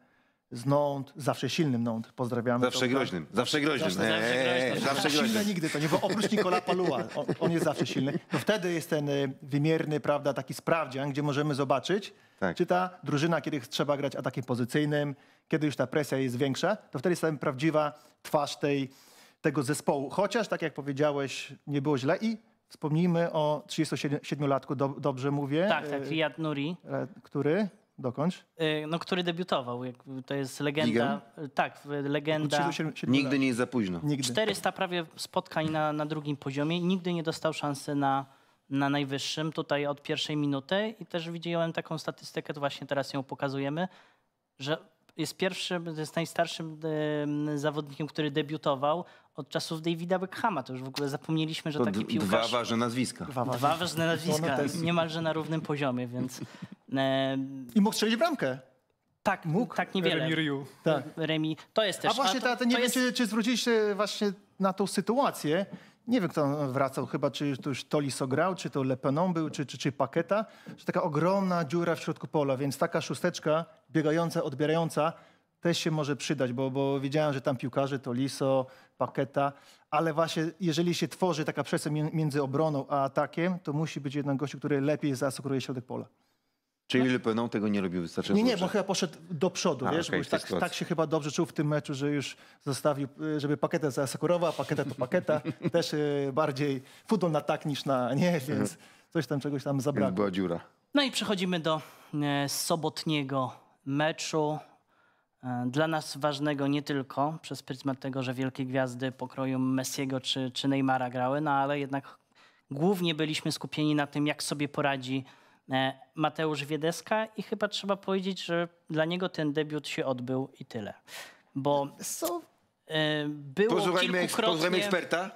z Nantes, zawsze silnym nąd pozdrawiamy. Zawsze groźnym, zawsze groźnym. Zawsze, eee, zawsze, eee, groźnym. zawsze groźnym. Silne nigdy to nie, bo oprócz Nicola Palua, on, on, jest zawsze silny. To wtedy jest ten e, wymierny, prawda, taki sprawdzian, gdzie możemy zobaczyć, tak. czy ta drużyna, kiedy trzeba grać atakiem pozycyjnym, kiedy już ta presja jest większa, to wtedy jest tam prawdziwa twarz tej, tego zespołu. Chociaż, tak jak powiedziałeś, nie było źle i Wspomnijmy o 37-latku, do, dobrze mówię. Tak, tak, Riyad Nuri. E, który? Dokąd? Y, no, który debiutował. To jest legenda. Tak, legenda. Nigdy nie jest za późno. Nigdy. 400 prawie spotkań na, na drugim poziomie i nigdy nie dostał szansy na, na najwyższym, tutaj od pierwszej minuty. I też widziałem taką statystykę, to właśnie teraz ją pokazujemy, że jest pierwszym, jest najstarszym zawodnikiem, który debiutował od czasów Davida Beckhama. To już w ogóle zapomnieliśmy, że to taki piłkarz... Dwa ważne nazwiska. Dwa ważne, dwa ważne nazwiska, niemalże na równym poziomie, więc... I mógł strzelić bramkę. Tak, mógł. Tak niewiele. Remi Ryu. Tak. Remi, to jest też... A właśnie, a to, ta, nie wiem, jest... czy, czy zwróciliście właśnie na tą sytuację, nie wiem kto wracał, chyba czy to już Toliso grał, czy to Lepenon był, czy, czy, czy Paketa, że taka ogromna dziura w środku pola, więc taka szósteczka biegająca, odbierająca też się może przydać, bo, bo wiedziałem, że tam piłkarze to Liso, Paketa, ale właśnie jeżeli się tworzy taka przestrzeń między obroną a atakiem, to musi być jeden gościu, który lepiej zaasekuruje środek pola. Czyli no. Le Penon tego nie robił wystarczająco Nie, nie, bo chyba poszedł do przodu, A, wiesz, okay, bo tak, tak, się chyba dobrze czuł w tym meczu, że już zostawił, żeby paketę zasekurował, Sakurowa, paketa to paketa, też y, bardziej futbol na tak niż na nie, więc mhm. coś tam czegoś tam zabrakło. była dziura. No i przechodzimy do e, sobotniego meczu. E, dla nas ważnego nie tylko przez pryzmat tego, że wielkie gwiazdy pokroju Messiego czy, czy Neymara grały, no ale jednak głównie byliśmy skupieni na tym, jak sobie poradzi E, Mateusz Wiedeska i chyba trzeba powiedzieć, że dla niego ten debiut się odbył i tyle. Bo so, e, było posłuchajmy, kilkukrotnie... eksperta.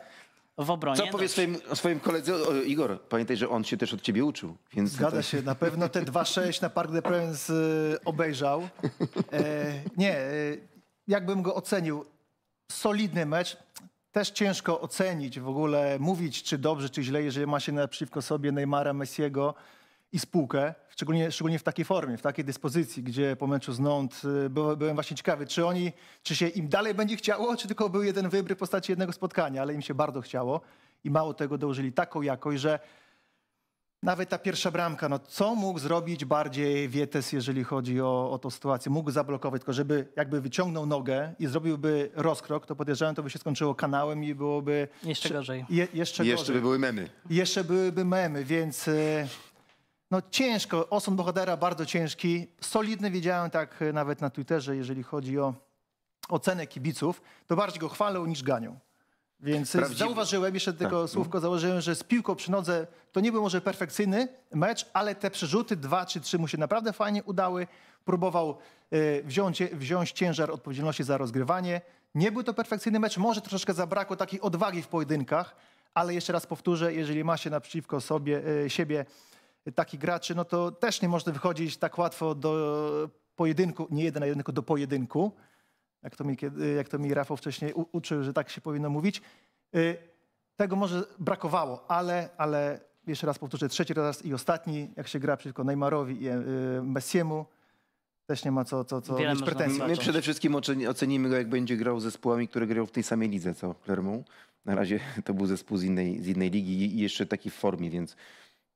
W obronie. Co powie no swoim, swoim koledze? O, Igor, pamiętaj, że on się też od ciebie uczył. Więc Zgadza to... się, na pewno te 2-6 na Park de Prince e, obejrzał. E, nie, jakbym go ocenił? Solidny mecz też ciężko ocenić w ogóle, mówić czy dobrze, czy źle, jeżeli ma się naprzeciwko sobie Neymara, Messiego i spółkę, szczególnie, szczególnie w takiej formie, w takiej dyspozycji, gdzie po meczu z y, byłem właśnie ciekawy, czy oni, czy się im dalej będzie chciało, czy tylko był jeden wybryk w postaci jednego spotkania, ale im się bardzo chciało i mało tego dołożyli taką jakość, że nawet ta pierwsza bramka, no co mógł zrobić bardziej Wietes, jeżeli chodzi o, o sytuację? Mógł zablokować, tylko żeby jakby wyciągnął nogę i zrobiłby rozkrok, to podejrzewam, to by się skończyło kanałem i byłoby... Jeszcze gorzej. Je, jeszcze, gorzej. by były memy. Jeszcze byłyby memy, więc... Y, no ciężko, osąd bohatera bardzo ciężki. Solidny wiedziałem tak e, nawet na Twitterze, jeżeli chodzi o ocenę kibiców, to bardziej go chwalą niż ganią. Więc Prawdziwy. zauważyłem, jeszcze tak. tylko tak. słówko założyłem, że z piłką przy nodze to nie był może perfekcyjny mecz, ale te przerzuty dwa czy trzy mu się naprawdę fajnie udały. Próbował y, wziąć, wziąć ciężar odpowiedzialności za rozgrywanie. Nie był to perfekcyjny mecz, może troszeczkę zabrakło takiej odwagi w pojedynkach, ale jeszcze raz powtórzę, jeżeli ma się naprzeciwko sobie, y, siebie takich graczy, no to też nie można wychodzić tak łatwo do pojedynku, nie jeden na jeden, tylko do pojedynku. Jak to mi, jak to mi Rafał wcześniej uczył, że tak się powinno mówić. Y, tego może brakowało, ale, ale jeszcze raz powtórzę, trzeci raz i ostatni, jak się gra przeciwko Neymarowi i y, Messiemu, też nie ma co, co, co mieć pretensji. My przede wszystkim ocenimy go, jak będzie grał z zespołami, które grają w tej samej lidze co Clermont. Na razie to był zespół z innej, z innej ligi i jeszcze taki w formie, więc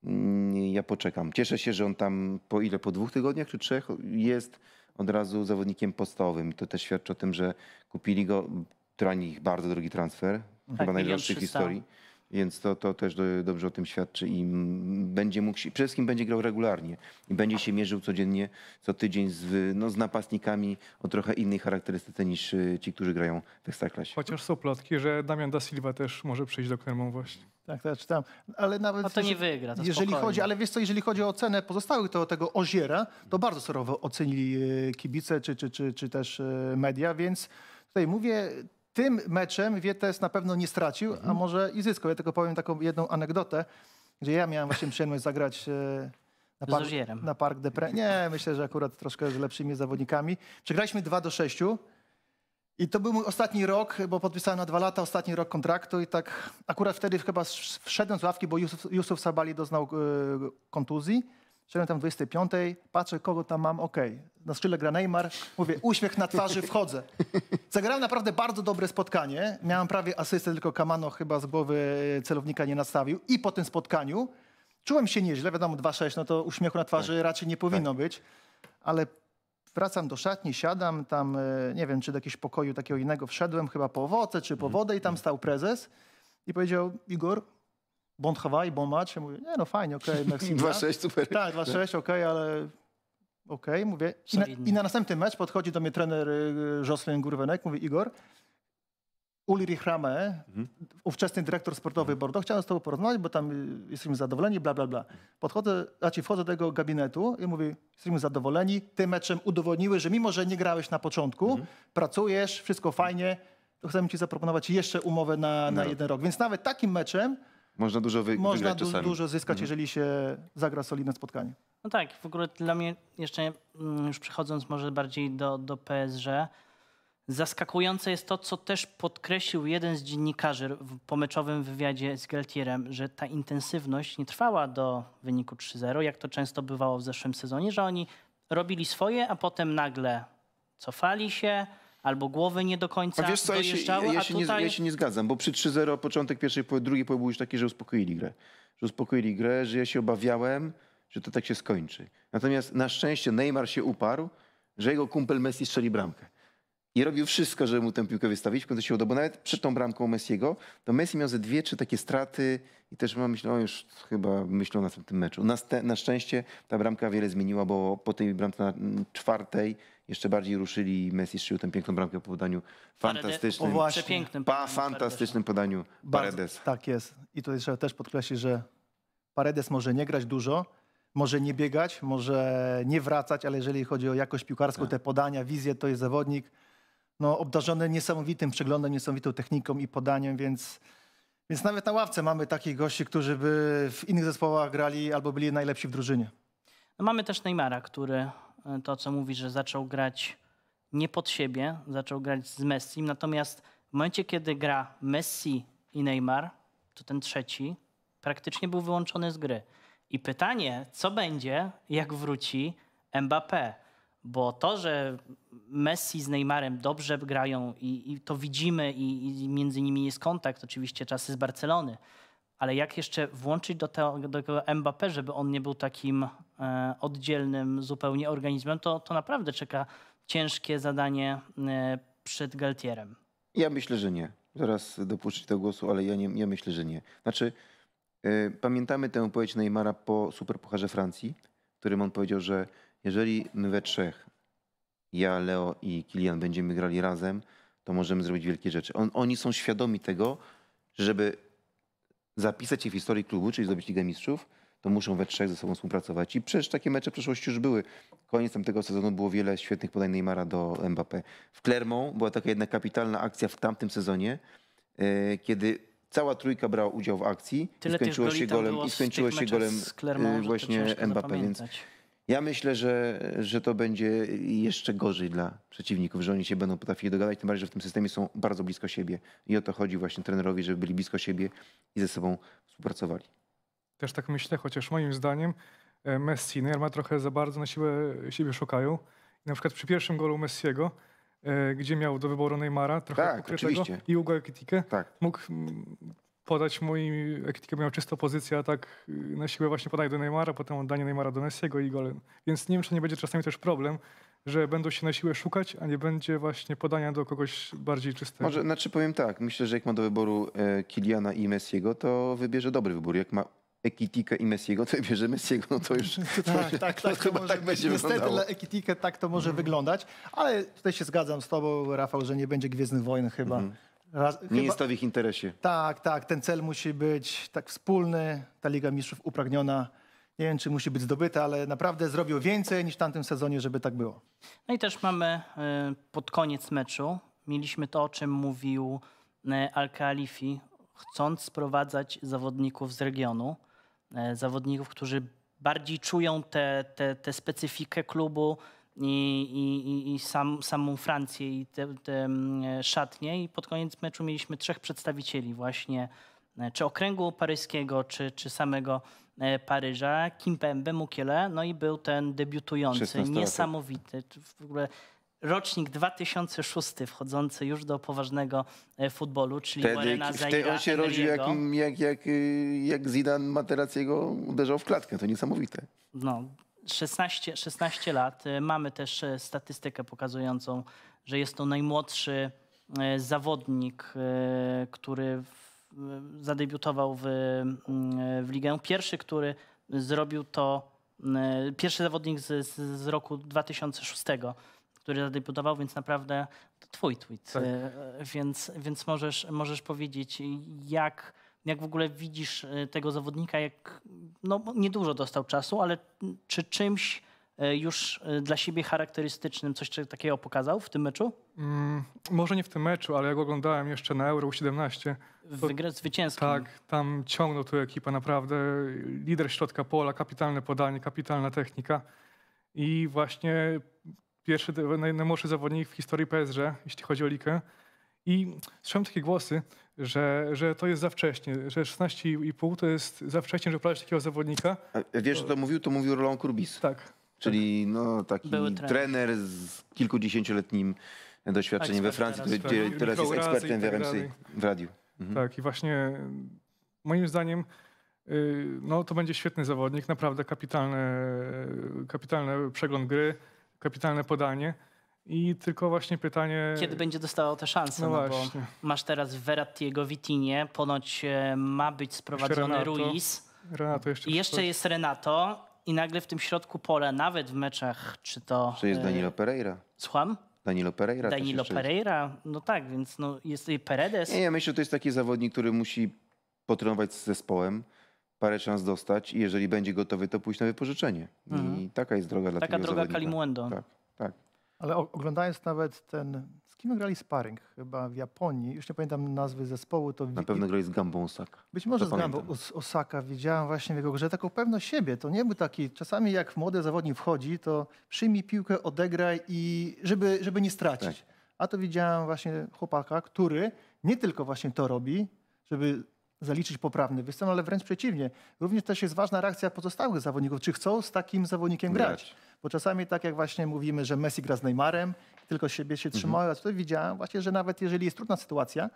Mm, ja poczekam. Cieszę się, że on tam po ile, po dwóch tygodniach czy trzech jest od razu zawodnikiem podstawowym. To też świadczy o tym, że kupili go, Tranich, bardzo drogi transfer, tak, chyba najdroższy w historii. Więc to, to też dobrze o tym świadczy i będzie mógł się, przede wszystkim będzie grał regularnie i będzie się mierzył codziennie, co tydzień z, no, z napastnikami o trochę innej charakterystyce niż ci, którzy grają w Ekstraklasie. Chociaż są plotki, że Damian da Silva też może przyjść do Clermont właśnie. Tak, tak, czytam. Ale nawet. A no to nie wygra. To jeżeli chodzi, ale wiesz co, jeżeli chodzi o cenę pozostałych to, tego oziera, to bardzo surowo ocenili e, kibice czy, czy, czy, czy też e, media, więc tutaj mówię, tym meczem Wietes na pewno nie stracił, a mhm. może i zyskał. Ja tylko powiem taką jedną anegdotę, gdzie ja miałem właśnie przyjemność zagrać e, na park, na park de Pre. Nie, myślę, że akurat troszkę z lepszymi zawodnikami. Przegraliśmy 2 do 6 i to był mój ostatni rok, bo podpisałem na dwa lata ostatni rok kontraktu i tak akurat wtedy chyba wszedłem z ławki, bo Jusuf, Jusuf Sabali doznał yy, kontuzji. Szedłem tam 25, patrzę kogo tam mam, ok. Na skrzydle gra Neymar, mówię uśmiech na twarzy, wchodzę. Zagrałem naprawdę bardzo dobre spotkanie. Miałem prawie asystę, tylko Kamano chyba z głowy celownika nie nastawił. I po tym spotkaniu czułem się nieźle, wiadomo 2-6, no to uśmiechu na twarzy tak. raczej nie tak. powinno tak. być. Ale wracam do szatni, siadam tam, e, nie wiem, czy do jakiegoś pokoju takiego innego wszedłem, chyba po owoce czy po mhm. wodę i tam stał prezes i powiedział, Igor, bon Hawaii, bon Match. Ja mówię, nie no fajnie, okej, okay, Meksyk. 2-6, tak? super. Tak, 2-6, okej, okay, ale okej, okay, mówię. I na, I na, następny mecz podchodzi do mnie trener e, Jocelyn Górwenek. mówi, Igor, Ulrich Rame, mhm. ówczesny dyrektor sportowy mhm. Bordeaux, chciałem z tobą porozmawiać, bo tam y, jesteśmy zadowoleni, bla, bla, bla. Podchodzę, znaczy wchodzę do tego gabinetu i mówię, jesteśmy zadowoleni, tym meczem udowodniły, że mimo, że nie grałeś na początku, mhm. pracujesz, wszystko fajnie, to chcemy ci zaproponować jeszcze umowę na, na no. jeden rok. Więc nawet takim meczem można dużo wy Można du czasami. dużo zyskać, mhm. jeżeli się zagra solidne spotkanie. No tak, w ogóle dla mnie jeszcze, mm, już przechodząc może bardziej do, do PSG, Zaskakujące jest to, co też podkreślił jeden z dziennikarzy w pomyczowym wywiadzie z Galtierem, że ta intensywność nie trwała do wyniku 3-0, jak to często bywało w zeszłym sezonie, że oni robili swoje, a potem nagle cofali się, albo głowy nie do końca a wiesz co, ja się, ja, tutaj... nie, ja się nie zgadzam, bo przy 3-0 początek pierwszej, drugiej połowy był już taki, że uspokoili grę. Że uspokoili grę, że ja się obawiałem, że to tak się skończy. Natomiast na szczęście Neymar się uparł, że jego kumpel Messi strzeli bramkę i robił wszystko, żeby mu tę piłkę wystawić, w końcu się udało, bo nawet przed tą bramką Messiego, to Messi miał ze dwie, trzy takie straty i też mam myślę, o no już chyba myślą na tym meczu. Na, na szczęście ta bramka wiele zmieniła, bo po tej bramce na czwartej jeszcze bardziej ruszyli i Messi strzelił tę piękną bramkę po podaniu fantastycznym, o, pa, fantastycznym podaniu Paredes. Tak jest. I tutaj trzeba też podkreślić, że Paredes może nie grać dużo, może nie biegać, może nie wracać, ale jeżeli chodzi o jakość piłkarską, tak. te podania, wizję, to jest zawodnik, no, obdarzony niesamowitym przeglądem, niesamowitą techniką i podaniem, więc, więc nawet na ławce mamy takich gości, którzy by w innych zespołach grali albo byli najlepsi w drużynie. No mamy też Neymara, który e, to, co mówi, że zaczął grać nie pod siebie, zaczął grać z Messi. Natomiast w momencie, kiedy gra Messi i Neymar, to ten trzeci praktycznie był wyłączony z gry. I pytanie, co będzie, jak wróci Mbappé? Bo to, że Messi z Neymarem dobrze grają i, i to widzimy, i, i, między nimi jest kontakt, oczywiście czasy z Barcelony, ale jak jeszcze włączyć do tego, do tego Mbappé, żeby on nie był takim e, oddzielnym zupełnie organizmem, to, to naprawdę czeka ciężkie zadanie e, przed Galtierem. Ja myślę, że nie. Zaraz dopuszczę do głosu, ale ja, nie, ja myślę, że nie. Znaczy, y, pamiętamy tę opowieść Neymara po Superpucharze Francji, w którym on powiedział, że jeżeli my we trzech, ja, Leo i Kilian będziemy grali razem, to możemy zrobić wielkie rzeczy. On, oni są świadomi tego, żeby zapisać się w historii klubu, czyli zdobyć Ligę Mistrzów, to muszą we trzech ze sobą współpracować. I przecież takie mecze w przeszłości już były. Koniec tego sezonu było wiele świetnych podań Neymara do Mbappé. W Clermont była taka jedna kapitalna akcja w tamtym sezonie, e, kiedy cała trójka brała udział w akcji Tyle i skończyło się golem, i skończyło się golem e, właśnie Mbappé. Zapamiętać. Więc ja myślę, że, że to będzie jeszcze gorzej dla przeciwników, że oni się będą potrafili dogadać, tym bardziej, że w tym systemie są bardzo blisko siebie. I o to chodzi właśnie trenerowi, żeby byli blisko siebie i ze sobą współpracowali. Też tak myślę, chociaż moim zdaniem e, Messi i no, Neymar trochę za bardzo na siebie, siebie szukają. na przykład przy pierwszym golu Messiego, e, gdzie miał do wyboru Neymara, trochę tak, ukrytego oczywiście. i Hugo Ekitike, tak. mógł podać mu i Ekitike miał czysto pozycję, a tak y, na siłę właśnie podaj do Neymara, potem oddanie Neymara do Messiego i golem. Więc nie wiem, czy nie będzie czasami też problem, że będą się na siłę szukać, a nie będzie właśnie podania do kogoś bardziej czystego. Może, znaczy powiem tak, myślę, że jak ma do wyboru e, Kiliana i Messiego, to wybierze dobry wybór. Jak ma Ekitika i Messiego, to wybierze Messiego, no to już... To tak, tak, tak, to tak, może, tak będzie Niestety wyglądało. dla Ekitikę tak to może mm. wyglądać, ale tutaj się zgadzam z tobą, Rafał, że nie będzie Gwiezdnych Wojen chyba. Mm Raz, nie chyba, jest to w ich interesie. Tak, tak. Ten cel musi być tak wspólny. Ta Liga Mistrzów upragniona. Nie wiem, czy musi być zdobyta, ale naprawdę zrobił więcej niż w tamtym sezonie, żeby tak było. No i też mamy e, pod koniec meczu. Mieliśmy to, o czym mówił e, Al-Khalifi, chcąc sprowadzać zawodników z regionu, e, zawodników, którzy bardziej czują tę specyfikę klubu, i, i, i sam, samą Francję i te, te mm, szatnie. I pod koniec meczu mieliśmy trzech przedstawicieli właśnie e, czy okręgu paryskiego, czy, czy samego e, Paryża, Kimpembe, Mukiele, no i był ten debiutujący, niesamowity, w ogóle rocznik 2006 wchodzący już do poważnego e, futbolu, czyli Warena Wtedy On się rodził jak, jak, jak, jak Zidane Materaciego uderzał w klatkę, to niesamowite. No, 16, 16 lat. E, mamy też e, statystykę pokazującą, że jest to najmłodszy e, zawodnik, który zadebiutował w, w ligę. Pierwszy, który zrobił to, pierwszy zawodnik z, z roku 2006, który zadebiutował, więc naprawdę to twój tweet. Tak. Więc, więc możesz, możesz powiedzieć, jak jak w ogóle widzisz e, tego zawodnika, jak no, niedużo dostał czasu, ale czy czymś e, już e, dla siebie charakterystycznym coś takiego pokazał w tym meczu? Mm, może nie w tym meczu, ale jak oglądałem jeszcze na Euro 17. Wygrę zwycięskim. Tak, tam ciągnął tu ekipę naprawdę. Lider środka pola, kapitalne podanie, kapitalna technika. I właśnie pierwszy, najmłodszy zawodnik w historii PSG, jeśli chodzi o Likę. I słyszałem takie głosy, że, że to jest za wcześnie, że 16,5 to jest za wcześnie, żeby prowadzić takiego zawodnika. A wiesz, że to mówił? To mówił Roland Kurbis. Tak. Czyli tak. No, taki trener z kilkudziesięcioletnim doświadczeniem we Francji, teraz, który teraz jest ekspertem tak w RMC, w radiu. Mhm. Tak, i właśnie y, moim zdaniem y, no, to będzie świetny zawodnik, naprawdę kapitalny, kapitalny przegląd gry, kapitalne podanie. I tylko właśnie pytanie... Kiedy będzie dostawał te szanse? No, no bo masz teraz Veratiego, Witinie, ponoć e, ma być sprowadzony Renato. Ruiz. Renato jeszcze I jeszcze jest Renato i nagle w tym środku pole nawet w meczach, czy to... Czy jest e, Danilo Pereira. Słucham? Danilo Pereira. Danilo Pereira, no tak, więc no jest i Peredes. Nie, ja myślę, że to jest taki zawodnik, który musi potrenować z zespołem, parę szans dostać i jeżeli będzie gotowy, to pójść na wypożyczenie. Mhm. I taka jest droga dla taka tego droga zawodnika. Taka droga Kalimuendo. Tak. Ale oglądając nawet ten, z kim grali sparring? Chyba w Japonii, już nie pamiętam nazwy zespołu. To Na pewno grali z Gambą Osaka. Być może to z Gambą Osaka. Widziałem właśnie w jego grze taką pewność siebie. To nie był taki, czasami jak młody zawodnik wchodzi, to przyjmij piłkę, odegraj i żeby, żeby nie stracić. Tak. A to widziałem właśnie chłopaka, który nie tylko właśnie to robi, żeby zaliczyć poprawny występ, ale wręcz przeciwnie. Również też jest ważna reakcja pozostałych zawodników. Czy chcą z takim zawodnikiem grać. grać. Bo czasami tak jak właśnie mówimy, że Messi gra z Neymarem, tylko siebie się mhm. trzymają, mhm. a tutaj widziałem właśnie, że nawet jeżeli jest trudna sytuacja,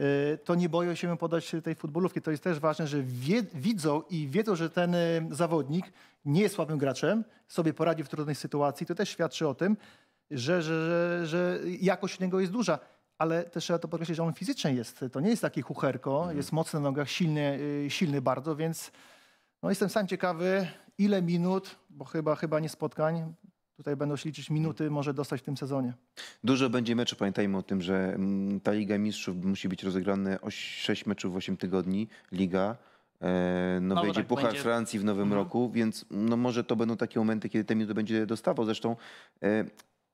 y, to nie boją się podać tej futbolówki. To jest też ważne, że wie, widzą i wiedzą, że ten y, zawodnik nie jest słabym graczem, sobie poradzi w trudnej sytuacji. To też świadczy o tym, że, że, że, że jakość niego jest duża. Ale też trzeba to podkreślić, że on fizycznie jest. To nie jest taki chucherko, mhm. jest mocny na nogach, silny, y, silny bardzo, więc no, jestem sam ciekawy, ile minut, bo chyba, chyba nie spotkań, tutaj będą się liczyć minuty, może dostać w tym sezonie. Dużo będzie meczów, pamiętajmy o tym, że mm, ta Liga Mistrzów musi być rozegrana o 6 meczów w 8 tygodni, Liga. E, no, no będzie tak, Puchar będzie... Francji w nowym mhm. roku, więc no może to będą takie momenty, kiedy te minuty będzie dostawał. Zresztą e,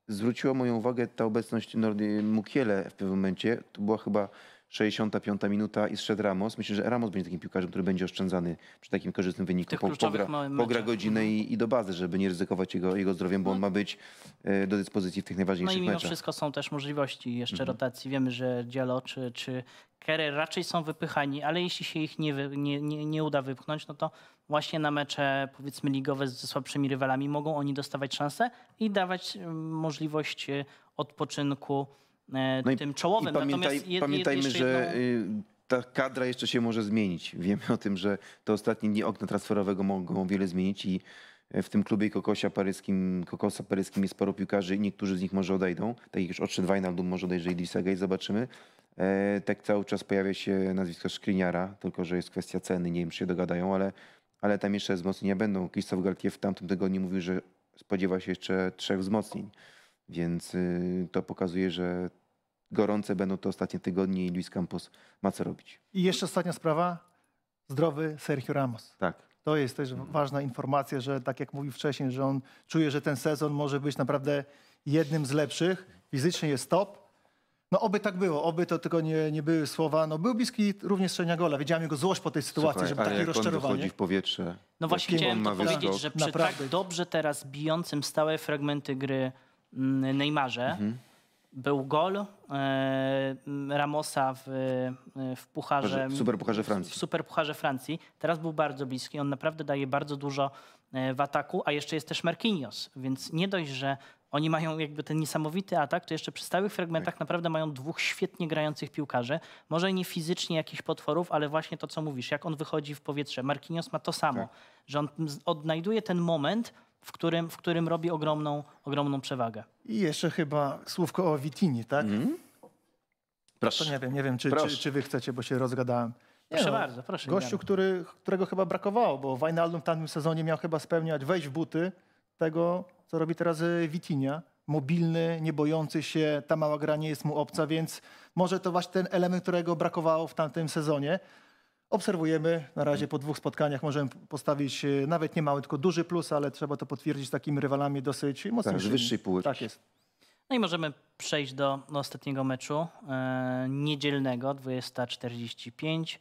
zwróciła moją uwagę ta obecność Nordy Mukiele w pewnym momencie. To była chyba 65 minuta i zszedł Ramos. Myślę, że Ramos będzie takim piłkarzem, który będzie oszczędzany przy takim korzystnym wyniku. Po, pogra, pogra godzinę mhm. i, i, do bazy, żeby nie ryzykować jego, jego zdrowiem, bo on no. ma być e, do dyspozycji w tych najważniejszych meczach. No i mimo meczach. wszystko są też możliwości jeszcze mhm. rotacji. Wiemy, że Diallo czy, czy Kerry raczej są wypychani, ale jeśli się ich nie, wy, nie, nie, nie uda wypchnąć, no to właśnie na mecze powiedzmy ligowe ze słabszymi rywalami mogą oni dostawać szansę i dawać mm, możliwość e, odpoczynku E, no tym i, czołowym. I pamiętaj, jed, pamiętajmy, że y, ta kadra jeszcze się może zmienić. Wiemy o tym, że te ostatnie dni okna transferowego mogą wiele zmienić i e, w tym klubie kokosia paryskim, kokosa paryskim jest paru piłkarzy i niektórzy z nich może odejdą. Tak jak już odszedł Wijnaldum, może odejrzeć Idrissa Gay, zobaczymy. E, tak cały czas pojawia się nazwisko Skriniara, tylko że jest kwestia ceny, nie wiem czy się dogadają, ale, ale tam jeszcze wzmocnienia będą. Krzysztof Galkiew w tamtym tygodniu mówił, że spodziewa się jeszcze trzech wzmocnień. Więc y, to pokazuje, że gorące będą to ostatnie tygodnie i Luis Campos ma co robić. I jeszcze ostatnia sprawa. Zdrowy Sergio Ramos. Tak. To jest też mhm. ważna informacja, że tak jak mówił wcześniej, że on czuje, że ten sezon może być naprawdę jednym z lepszych. Fizycznie jest top. No oby tak było, oby to tylko nie, nie były słowa. No był bliski również strzelania gola. Widziałem jego złość po tej sytuacji, Słuchaj, żeby takie rozczarowanie. w powietrze. No właśnie chciałem to powiedzieć, że przy tak naprawdę. tak dobrze teraz bijącym stałe fragmenty gry Mm, Neymarze. Mhm. Był gol e, Ramosa w, e, w pucharze, w superpucharze Francji. W superpucharze Francji. Teraz był bardzo bliski. On naprawdę daje bardzo dużo e, w ataku, a jeszcze jest też Marquinhos, więc nie dość, że oni mają jakby ten niesamowity atak, to jeszcze przy stałych fragmentach tak. naprawdę mają dwóch świetnie grających piłkarzy. Może nie fizycznie jakichś potworów, ale właśnie to, co mówisz, jak on wychodzi w powietrze. Marquinhos ma to samo, tak. że on odnajduje ten moment, w którym, w którym robi ogromną, ogromną przewagę. I jeszcze chyba słówko o Witini, tak? Mm. Proszę. To nie wiem, nie wiem czy, czy, czy wy chcecie, bo się rozgadałem. proszę no, bardzo, proszę. Gościu, który, którego chyba brakowało, bo Wijnaldum w tamtym sezonie miał chyba spełniać wejść w buty tego, co robi teraz e, Witinia. Mobilny, niebojący się, ta mała gra nie jest mu obca, więc może to właśnie ten element, którego brakowało w tamtym sezonie. Obserwujemy na razie mm. po dwóch spotkaniach. Możemy postawić e, nawet nie mały, tylko duży plus, ale trzeba to potwierdzić takimi rywalami dosyć mocno. Tak, wyższej półki. Tak jest. No i możemy przejść do, do ostatniego meczu e, niedzielnego 20.45.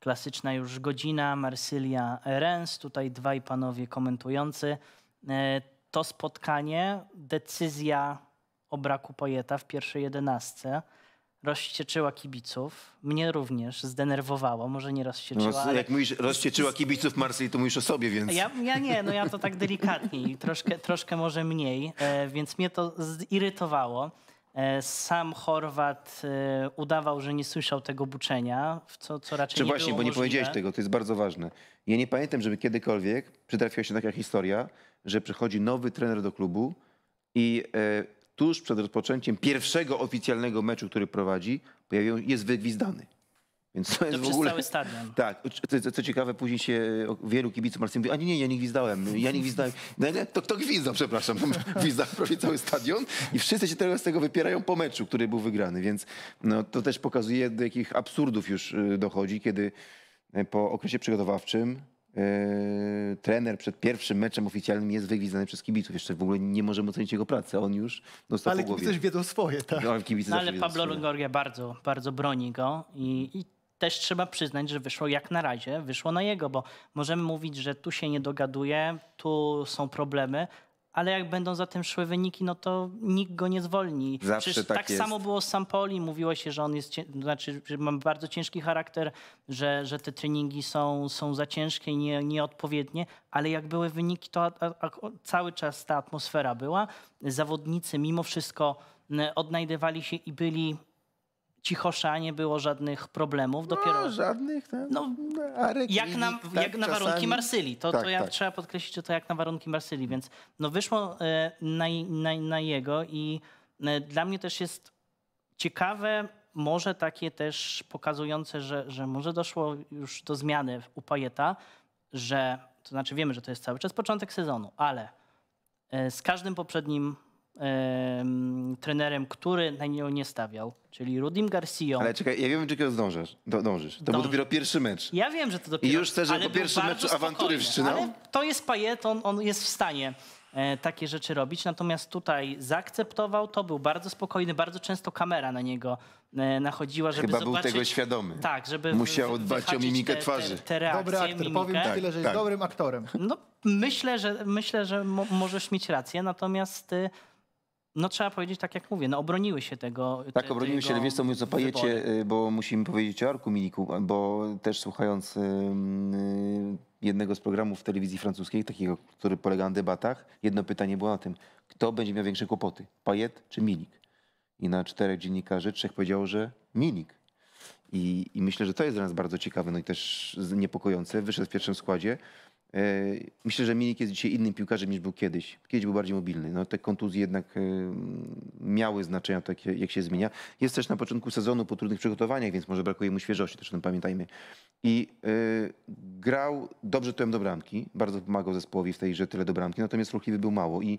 Klasyczna już godzina Marsylia Rens. Tutaj dwaj panowie komentujący. E, to spotkanie, decyzja o braku pojeta w pierwszej jedenastce rozścieczyła kibiców, mnie również zdenerwowało, może nie rozścieczyła. No, ale... Jak mówisz rozścieczyła kibiców Marsylii, to mówisz o sobie, więc... Ja, ja nie, no ja to tak delikatniej, troszkę, troszkę może mniej, e, więc mnie to zirytowało. E, sam Chorwat e, udawał, że nie słyszał tego buczenia, co, co raczej Czy nie właśnie, było bo nie możliwe. powiedziałeś tego, to jest bardzo ważne. Ja nie pamiętam, żeby kiedykolwiek przytrafiła się taka historia, że przychodzi nowy trener do klubu i tuż przed rozpoczęciem pierwszego oficjalnego meczu, który prowadzi, pojawił, jest wygwizdany. Więc to jest to w ogóle... cały stadion. Tak. Co, co, ciekawe, później się wielu kibiców Marsyli mówi, a nie, nie, ja nie gwizdałem, ja nie gwizdałem. No, nie, no, to kto gwizda, przepraszam. Gwizda prawie cały stadion i wszyscy się teraz z tego wypierają po meczu, który był wygrany. Więc no, to też pokazuje, do jakich absurdów już y, dochodzi, kiedy y, po okresie przygotowawczym Yy, trener przed pierwszym meczem oficjalnym jest wygwizdany przez kibiców. Jeszcze w ogóle nie możemy ocenić jego pracy, on już dostał no, Ale kibice też wiedzą swoje, tak? No, kibice no, ale Pablo Longoria bardzo, bardzo broni go i, i też trzeba przyznać, że wyszło jak na razie, wyszło na jego, bo możemy mówić, że tu się nie dogaduje, tu są problemy, ale jak będą za tym szły wyniki, no to nikt go nie zwolni. Zawsze Przecież tak, tak samo było z Sampoli. Mówiło się, że on jest, znaczy, że ma bardzo ciężki charakter, że, że te treningi są, są za ciężkie i nie, nieodpowiednie, ale jak były wyniki, to a, a, cały czas ta atmosfera była. Zawodnicy mimo wszystko odnajdywali się i byli cichosza nie było żadnych problemów. No, dopiero, no, żadnych, tak. No, no Arek, jak na, tak, jak na warunki Marsylii. To, tak, to ja tak. trzeba podkreślić, że to jak na warunki Marsylii, więc no, wyszło e, na, na, na jego i e, dla mnie też jest ciekawe, może takie też pokazujące, że, że może doszło już do zmiany u Pajeta, że to znaczy wiemy, że to jest cały czas początek sezonu, ale e, z każdym poprzednim trenerem, który na nią nie stawiał, czyli Rudim Garcia. Ale czekaj, ja wiem, czego zdążysz. Do, dążysz. To Dąży. był dopiero pierwszy mecz. Ja wiem, że to dopiero... I już też po pierwszym meczu awantury wszczynał. Ale to jest Pajet, on, on jest w stanie e, takie rzeczy robić. Natomiast tutaj zaakceptował to, był bardzo spokojny, bardzo często kamera na niego e, nachodziła, żeby Chyba zobaczyć, był tego świadomy. Tak, żeby Musiał dbać o mimikę twarzy. Te, te reakcje, Dobry aktor, mimikę. powiem tak, tyle, że tak. jest tak. dobrym aktorem. No, myślę, że, myślę, że możesz mieć rację, natomiast... Y no trzeba powiedzieć tak jak mówię, no obroniły się tego. Tak, obroniły się, więc to mówiąc o pajecie, y, bo musimy powiedzieć o Arku Miliku, bo też słuchając y, y, jednego z programów telewizji francuskiej, takiego, który polega na debatach, jedno pytanie było na tym, kto będzie miał większe kłopoty, Pajet czy Milik? I na czterech dziennikarzy trzech powiedziało, że Milik. I, I myślę, że to jest dla nas bardzo ciekawe, no i też niepokojące. Wyszedł w pierwszym składzie. E, myślę, że Milik jest dzisiaj innym piłkarzem niż był kiedyś. Kiedyś był bardziej mobilny. No, te kontuzje jednak e, miały znaczenie, tak jak się zmienia. Jest też na początku sezonu po trudnych przygotowaniach, więc może brakuje mu świeżości, też o tym pamiętajmy. I e, grał dobrze tyłem do bramki, bardzo pomagał zespołowi w tej że tyle do bramki, natomiast ruchliwy był mało i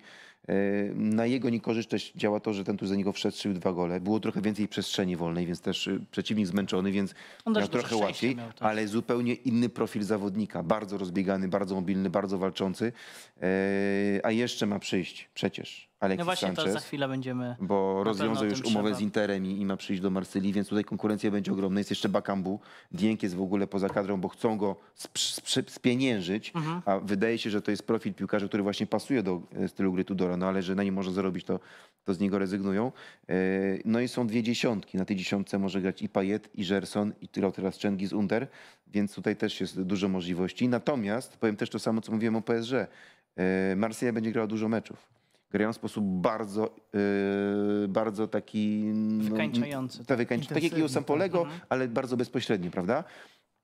na jego niekorzyść też działa to, że ten tu za niego wszedł dwa gole. Było trochę więcej przestrzeni wolnej, więc też przeciwnik zmęczony, więc On miał trochę łatwiej, miał tak. ale zupełnie inny profil zawodnika, bardzo rozbiegany, bardzo bardzo mobilny, bardzo walczący, e, a jeszcze ma przyjść przecież Alexis no właśnie Sanchez, to za chwilę będziemy. Bo rozwiązał już umowę trzeba. z Interem i, ma przyjść do Marsylii, więc tutaj konkurencja będzie ogromna. Jest jeszcze Bakambu. Dienk jest w ogóle poza kadrą, bo chcą go spieniężyć, mhm. a wydaje się, że to jest profil piłkarza, który właśnie pasuje do e, stylu gry Tudora, no ale że na nim można zarobić, to, to z niego rezygnują. E, no i są dwie dziesiątki. Na tej dziesiątce może grać i Pajet, i Gerson, i teraz z Under, więc tutaj też jest dużo możliwości. Natomiast powiem też to samo, co mówiłem o PSG. E, Marsylia będzie grała dużo meczów grają w sposób bardzo, yy, bardzo taki... No, wykańczający. Ta wykańcz... Tak jak i Osampolego, tak. mhm. ale bardzo bezpośredni, prawda?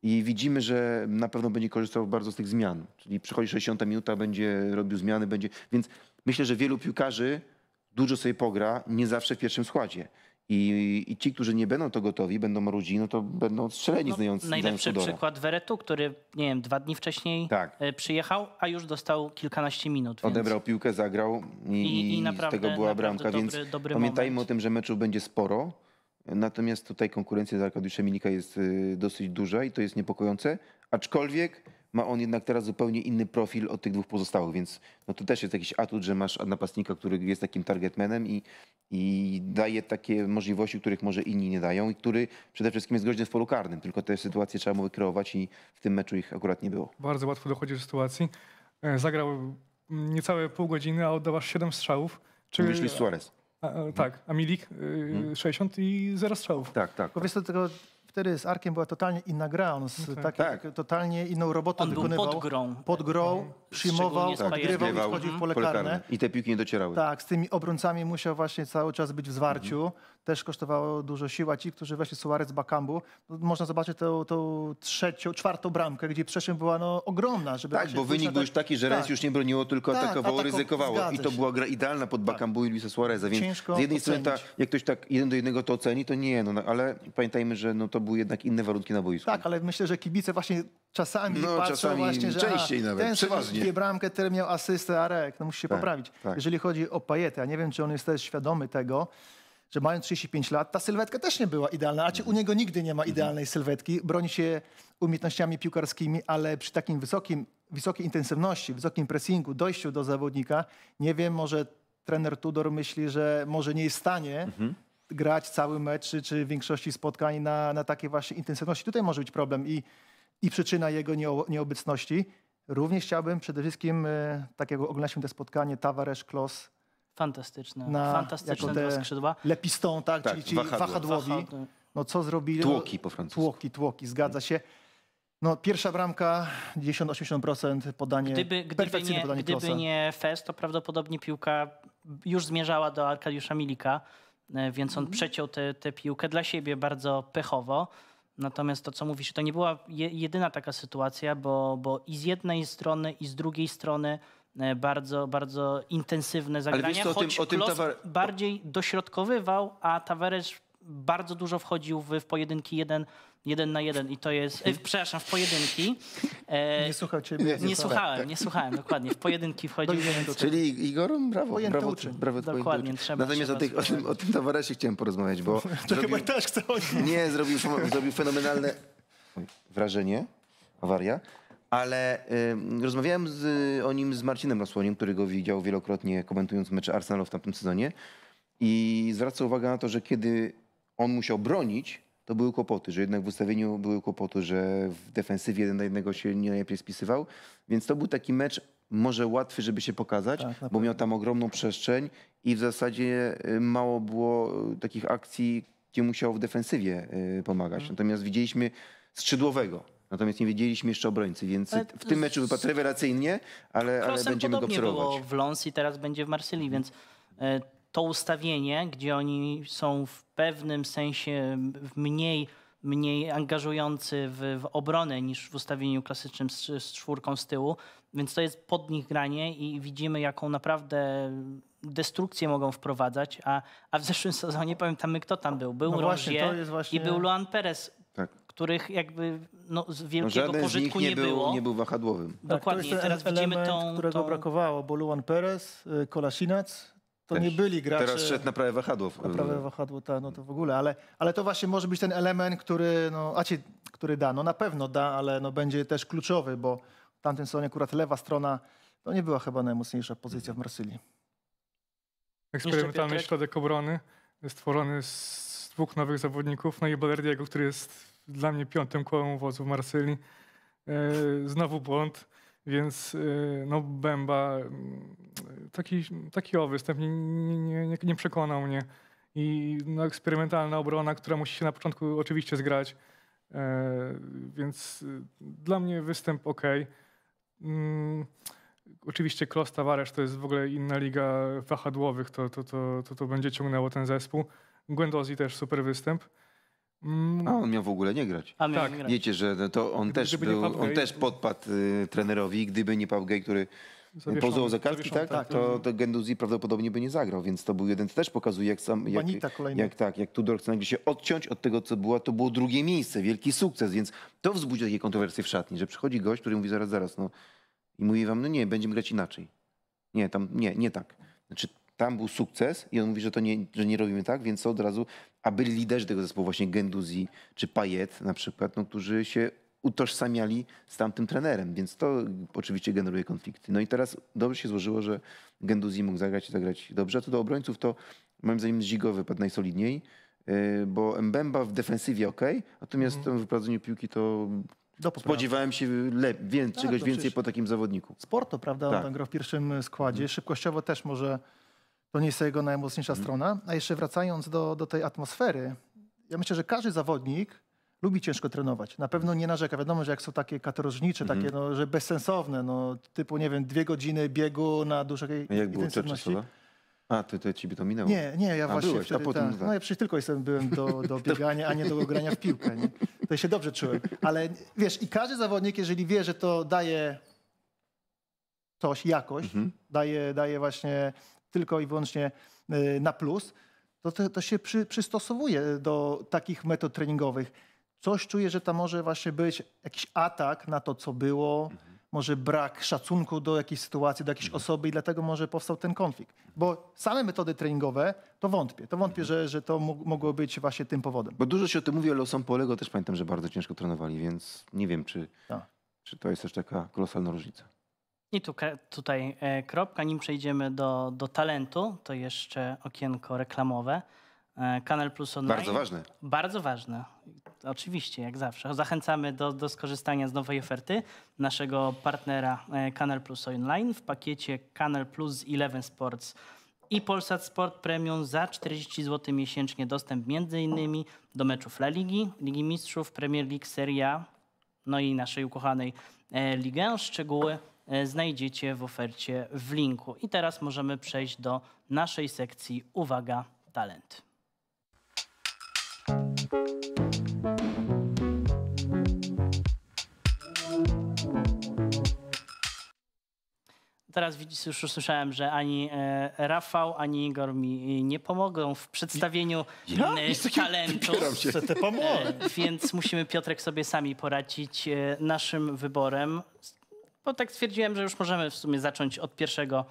I widzimy, że na pewno będzie korzystał bardzo z tych zmian. Czyli przychodzi 60 minuta, będzie robił zmiany, będzie... Więc myślę, że wielu piłkarzy dużo sobie pogra, nie zawsze w pierwszym składzie. I, I, ci, którzy nie będą to gotowi, będą mrudzi, no to będą strzeleni no, znając Najlepszy znając przykład Weretu, który, nie wiem, dwa dni wcześniej tak. E, przyjechał, a już dostał kilkanaście minut. Więc... Odebrał piłkę, zagrał i, I, i naprawdę, z tego była bramka. Dobry, więc dobry pamiętajmy moment. o tym, że meczów będzie sporo. Natomiast tutaj konkurencja z Arkadiuszem Milika jest y, dosyć duża i to jest niepokojące. Aczkolwiek ma on jednak teraz zupełnie inny profil od tych dwóch pozostałych, więc no to też jest jakiś atut, że masz napastnika, który jest takim targetmenem i, i daje takie możliwości, których może inni nie dają i który przede wszystkim jest groźny w polu karnym, tylko te sytuacje trzeba mu wykreować i w tym meczu ich akurat nie było. Bardzo łatwo dochodzi do sytuacji. E, zagrał niecałe pół godziny, a oddawasz 7 strzałów. Czy... Wyszli Suarez. A, a, e, tak, a Milik y, hmm. 60 i 0 strzałów. Tak, tak. Powiedz tak. tylko wtedy z Arkiem była totalnie inna gra, on z, okay. Mhm. taki, tak. totalnie inną robotą on wykonywał. Pod grą. Pod grą, mhm. przyjmował, tak, odgrywał i wchodził w mhm. pole karne. I te piłki nie docierały. Tak, z tymi obrońcami musiał właśnie cały czas być w zwarciu. Też kosztowało dużo siła ci, którzy właśnie Suarez Bakambu, no, można zobaczyć tą, tą trzecią, czwartą bramkę, gdzie przestrzeń była no, ogromna. Żeby tak, bo wynik był już taki, że tak. Rens już nie broniło, tylko tak, atakowało, ryzykowało. I to była gra idealna pod tak. Bakambu i Luisa Suareza. Więc Ciężko z jednej ocenić. strony, ta, jak ktoś tak jeden do jednego to oceni, to nie, no, no ale pamiętajmy, że no, to były jednak inne warunki na boisku. Tak, ale myślę, że kibice właśnie czasami no, patrzą czasami właśnie, że częściej a, nawet, ten przeważnie. bramkę, ten miał asystę, Arek, no musi się tak, poprawić. Tak. Jeżeli chodzi o Pajetę, ja nie wiem, czy on jest też świadomy tego, że mając 35 lat, ta sylwetka też nie była idealna. Znaczy, u niego nigdy nie ma mhm. idealnej sylwetki. Broni się umiejętnościami piłkarskimi, ale przy takim wysokim, wysokiej intensywności, wysokim pressingu, dojściu do zawodnika, nie wiem, może trener Tudor myśli, że może nie jest w stanie mhm grać cały mecz, czy, czy w większości spotkań na, na takiej właśnie intensywności. Tutaj może być problem i, i przyczyna jego nieobecności. Również chciałbym przede wszystkim, e, tak jak oglądaliśmy te spotkanie, Tavares Klos. Fantastyczne, na, fantastyczne dwa skrzydła. Lepistą, tak, tak czyli, czyli wahadło. wahadłowi. No co zrobili? Tłoki po francusku. Tłoki, tłoki, zgadza mm. się. No, pierwsza bramka 10-80% podanie. Gdyby, gdyby, nie, podanie gdyby nie Fest, to prawdopodobnie piłka już zmierzała do Arkadiusza Milika. E, więc on mhm. przeciął tę piłkę dla siebie bardzo pechowo. Natomiast to, co mówisz, to nie była jedyna taka sytuacja, bo, bo i z jednej strony, i z drugiej strony e, bardzo, bardzo intensywne zagrania, Ale choć o tym, o tym tawar... bardziej dośrodkowywał, a Tavares bardzo dużo wchodził w, w pojedynki jeden Jeden na jeden i to jest. E, przepraszam, w pojedynki. E, nie słuchał ciebie. Nie, nie, słuchałem, tak. nie słuchałem, dokładnie. W pojedynki wchodził. Więc... No Czyli Igor, brawo, Pojęty brawo, uczy. brawo Dokładnie, trzeba. Natomiast o, tych, o, tym, towarzyszy chciałem porozmawiać, bo. To zrobił, chyba też chcę Nie, zrobił, zrobił fenomenalne wrażenie, awaria, ale y, rozmawiałem z, o nim z Marcinem Rosłoniem, który go widział wielokrotnie komentując mecze Arsenalu w tamtym sezonie i zwraca uwagę na to, że kiedy on musiał bronić, no były kłopoty, że jednak w ustawieniu były kłopoty, że w defensywie jeden na jednego się nie najlepiej spisywał. Więc to był taki mecz może łatwy, żeby się pokazać, tak, bo miał tam ogromną przestrzeń i w zasadzie y, mało było y, takich akcji, gdzie musiał w defensywie y, pomagać. Mhm. Natomiast widzieliśmy skrzydłowego. Natomiast nie wiedzieliśmy jeszcze obrońcy, więc ale w tym meczu wypadł rewelacyjnie, ale, ale będziemy go obserwować. Było w Lons i teraz będzie w Marsylii, więc to ustawienie, gdzie oni są w pewnym sensie mniej, mniej angażujący w, w obronę niż w ustawieniu klasycznym z, z czwórką z tyłu, więc to jest pod nich granie i widzimy, jaką naprawdę destrukcję mogą wprowadzać, a, a w zeszłym sezonie pamiętamy, kto tam był. Był no Rozier właśnie... i był Luan Perez, tak. których jakby no, z no, wielkiego Żaden pożytku z nie, nie, było. Był, nie był wahadłowym. Tak, Dokładnie. To jest Teraz element, widzimy tą, którego tą... brakowało, bo Luan Perez, y, Kolasinac to nie byli gracze... Teraz szedł na prawe wahadło. Na prawe wahadło, ta, no to w ogóle, ale, ale to właśnie może być ten element, który, no, a ci, który da, no na pewno da, ale no, będzie też kluczowy, bo w tamtym sezonie akurat lewa strona to nie była chyba najmocniejsza pozycja w Marsylii. Eksperymentalny środek obrony stworzony z dwóch nowych zawodników, no i Balerdiego, który jest dla mnie piątym kołem wozu w Marsylii. E, znowu błąd. Więc y, no, Bęba, y, taki, taki o występ nie, nie, nie, nie przekonał mnie. I no, eksperymentalna obrona, która musi się na początku oczywiście zgrać. E, więc y, dla mnie występ ok. Mm, oczywiście Klos Tavares to jest w ogóle inna liga wahadłowych, to, to, to, to, to będzie ciągnęło ten zespół. Gwendozi też super występ. Mm. A on miał w ogóle nie grać. A tak. grać. Wiecie, że no to on też, Gdyby był, on też podpadł y, trenerowi, gdyby nie Papgej, który pozwał za kartki, tak? tak. To, to Genduzi prawdopodobnie by nie zagrał, więc to był jeden, też pokazuje, jak sam, jak, jak tak, jak Tudor chce nagle się odciąć od tego, co było, to było drugie miejsce, wielki sukces, więc to wzbudzi takie kontrowersje w szatni, że przychodzi gość, który mówi zaraz, zaraz, no i mówi wam, no nie, będziemy grać inaczej. Nie, tam, nie, nie tak. Znaczy, tam był sukces i on mówi, że to nie, że nie robimy tak, więc od razu, a byli liderzy tego zespołu właśnie Genduzi czy Payet na przykład, no, którzy się utożsamiali z tamtym trenerem, więc to oczywiście generuje konflikty. No i teraz dobrze się złożyło, że Genduzi mógł zagrać i zagrać dobrze, a co do obrońców to moim zdaniem Zigo wypadł najsolidniej, y, bo Mbemba w defensywie ok, natomiast mm. w wyprowadzeniu piłki to Spodziewałem się lepiej, tak, czegoś więcej po takim zawodniku. Sporto, prawda? Tak. On tam gra w pierwszym składzie. Mhm. Szybkościowo też może to nie jest jego najmocniejsza mm. strona. A jeszcze wracając do, do tej atmosfery, ja myślę, że każdy zawodnik lubi ciężko trenować. Na pewno nie narzeka. Wiadomo, że jak są takie katorżnicze, mm. takie mhm. no, że bezsensowne, no, typu, nie wiem, dwie godziny biegu na dużej jak intensywności. Było a, ty, ty ci by to minęło? Nie, nie, ja a, właśnie byłeś, wtedy, a potem, tak. No ja przecież tylko jestem, byłem do, do biegania, a nie do grania w piłkę. Nie? To się dobrze czułem. Ale wiesz, i każdy zawodnik, jeżeli wie, że to daje coś, jakość, mhm. daje, daje właśnie tylko i wyłącznie e, na plus, to, to, to się przy, przystosowuje do takich metod treningowych. Coś czuję, że to może właśnie być jakiś atak na to, co było, mhm. może brak szacunku do jakiejś sytuacji, do jakiejś mhm. osoby i dlatego może powstał ten konflikt. Bo same metody treningowe, to wątpię. To wątpię, mhm. że, że to mogło być właśnie tym powodem. Bo dużo się o tym mówi, ale o Polego też pamiętam, że bardzo ciężko trenowali, więc nie wiem, czy, tak. czy to jest też taka kolosalna różnica. I tu, tutaj e, kropka. Nim przejdziemy do, do talentu, to jeszcze okienko reklamowe. E, Kanal Plus Online. Bardzo ważne. Bardzo ważne. Oczywiście, jak zawsze. Zachęcamy do, do skorzystania z nowej oferty naszego partnera e, Kanal Plus Online w pakiecie Kanal Plus 11 Sports i Polsat Sport Premium za 40 zł miesięcznie dostęp m.in. do meczów La Ligi, Ligi Mistrzów, Premier League, Serie A, no i naszej ukochanej Ligę. Szczegóły E, znajdziecie w ofercie w linku. I teraz możemy przejść do naszej sekcji Uwaga, talent. Teraz już usłyszałem, że ani e, Rafał, ani Igor mi e, nie pomogą w przedstawieniu ja? talentu. Więc musimy Piotrek sobie sami poradzić naszym wyborem bo tak stwierdziłem, że już możemy w sumie zacząć od pierwszego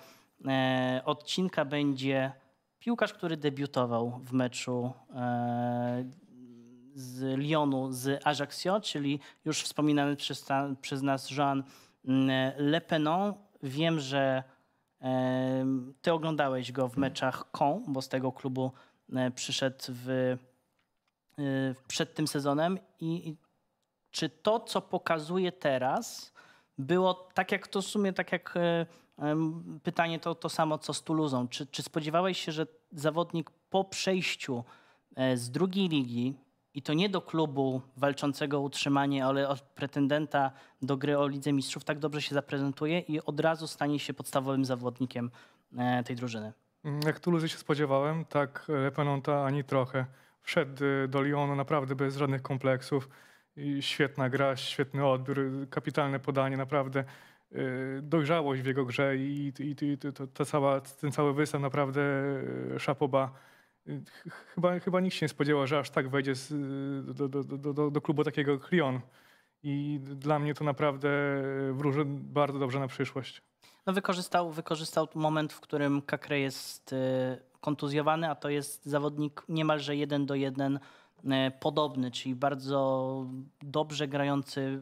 e, odcinka. Będzie piłkarz, który debiutował w meczu e, z Lyonu z Ajaccio, czyli już wspominany przez, przez nas Jean mm, Le Penon. Wiem, że e, ty oglądałeś go w meczach Con, bo z tego klubu e, przyszedł w, e, przed tym sezonem i, i czy to, co pokazuje teraz, było tak jak to w sumie, tak jak e, pytanie to to samo co z Tuluzą. Czy, czy spodziewałeś się, że zawodnik po przejściu e, z drugiej ligi i to nie do klubu walczącego o utrzymanie, ale od pretendenta do gry o Lidze Mistrzów tak dobrze się zaprezentuje i od razu stanie się podstawowym zawodnikiem e, tej drużyny? Mm, jak Tuluzy się spodziewałem, tak Penonta ani trochę. Wszedł do Lyonu naprawdę bez żadnych kompleksów świetna gra, świetny odbiór, kapitalne podanie, naprawdę y, dojrzałość w jego grze i, i, i to, cała, ten cały występ naprawdę y, szapoba. Y, chyba, chyba nikt się nie spodziewał, że aż tak wejdzie z, do, do, do, do, klubu takiego Klion. I dla mnie to naprawdę wróży bardzo dobrze na przyszłość. No wykorzystał, wykorzystał moment, w którym Kakre jest kontuzjowany, a to jest zawodnik niemalże jeden do jeden E, podobny, czyli bardzo dobrze grający e,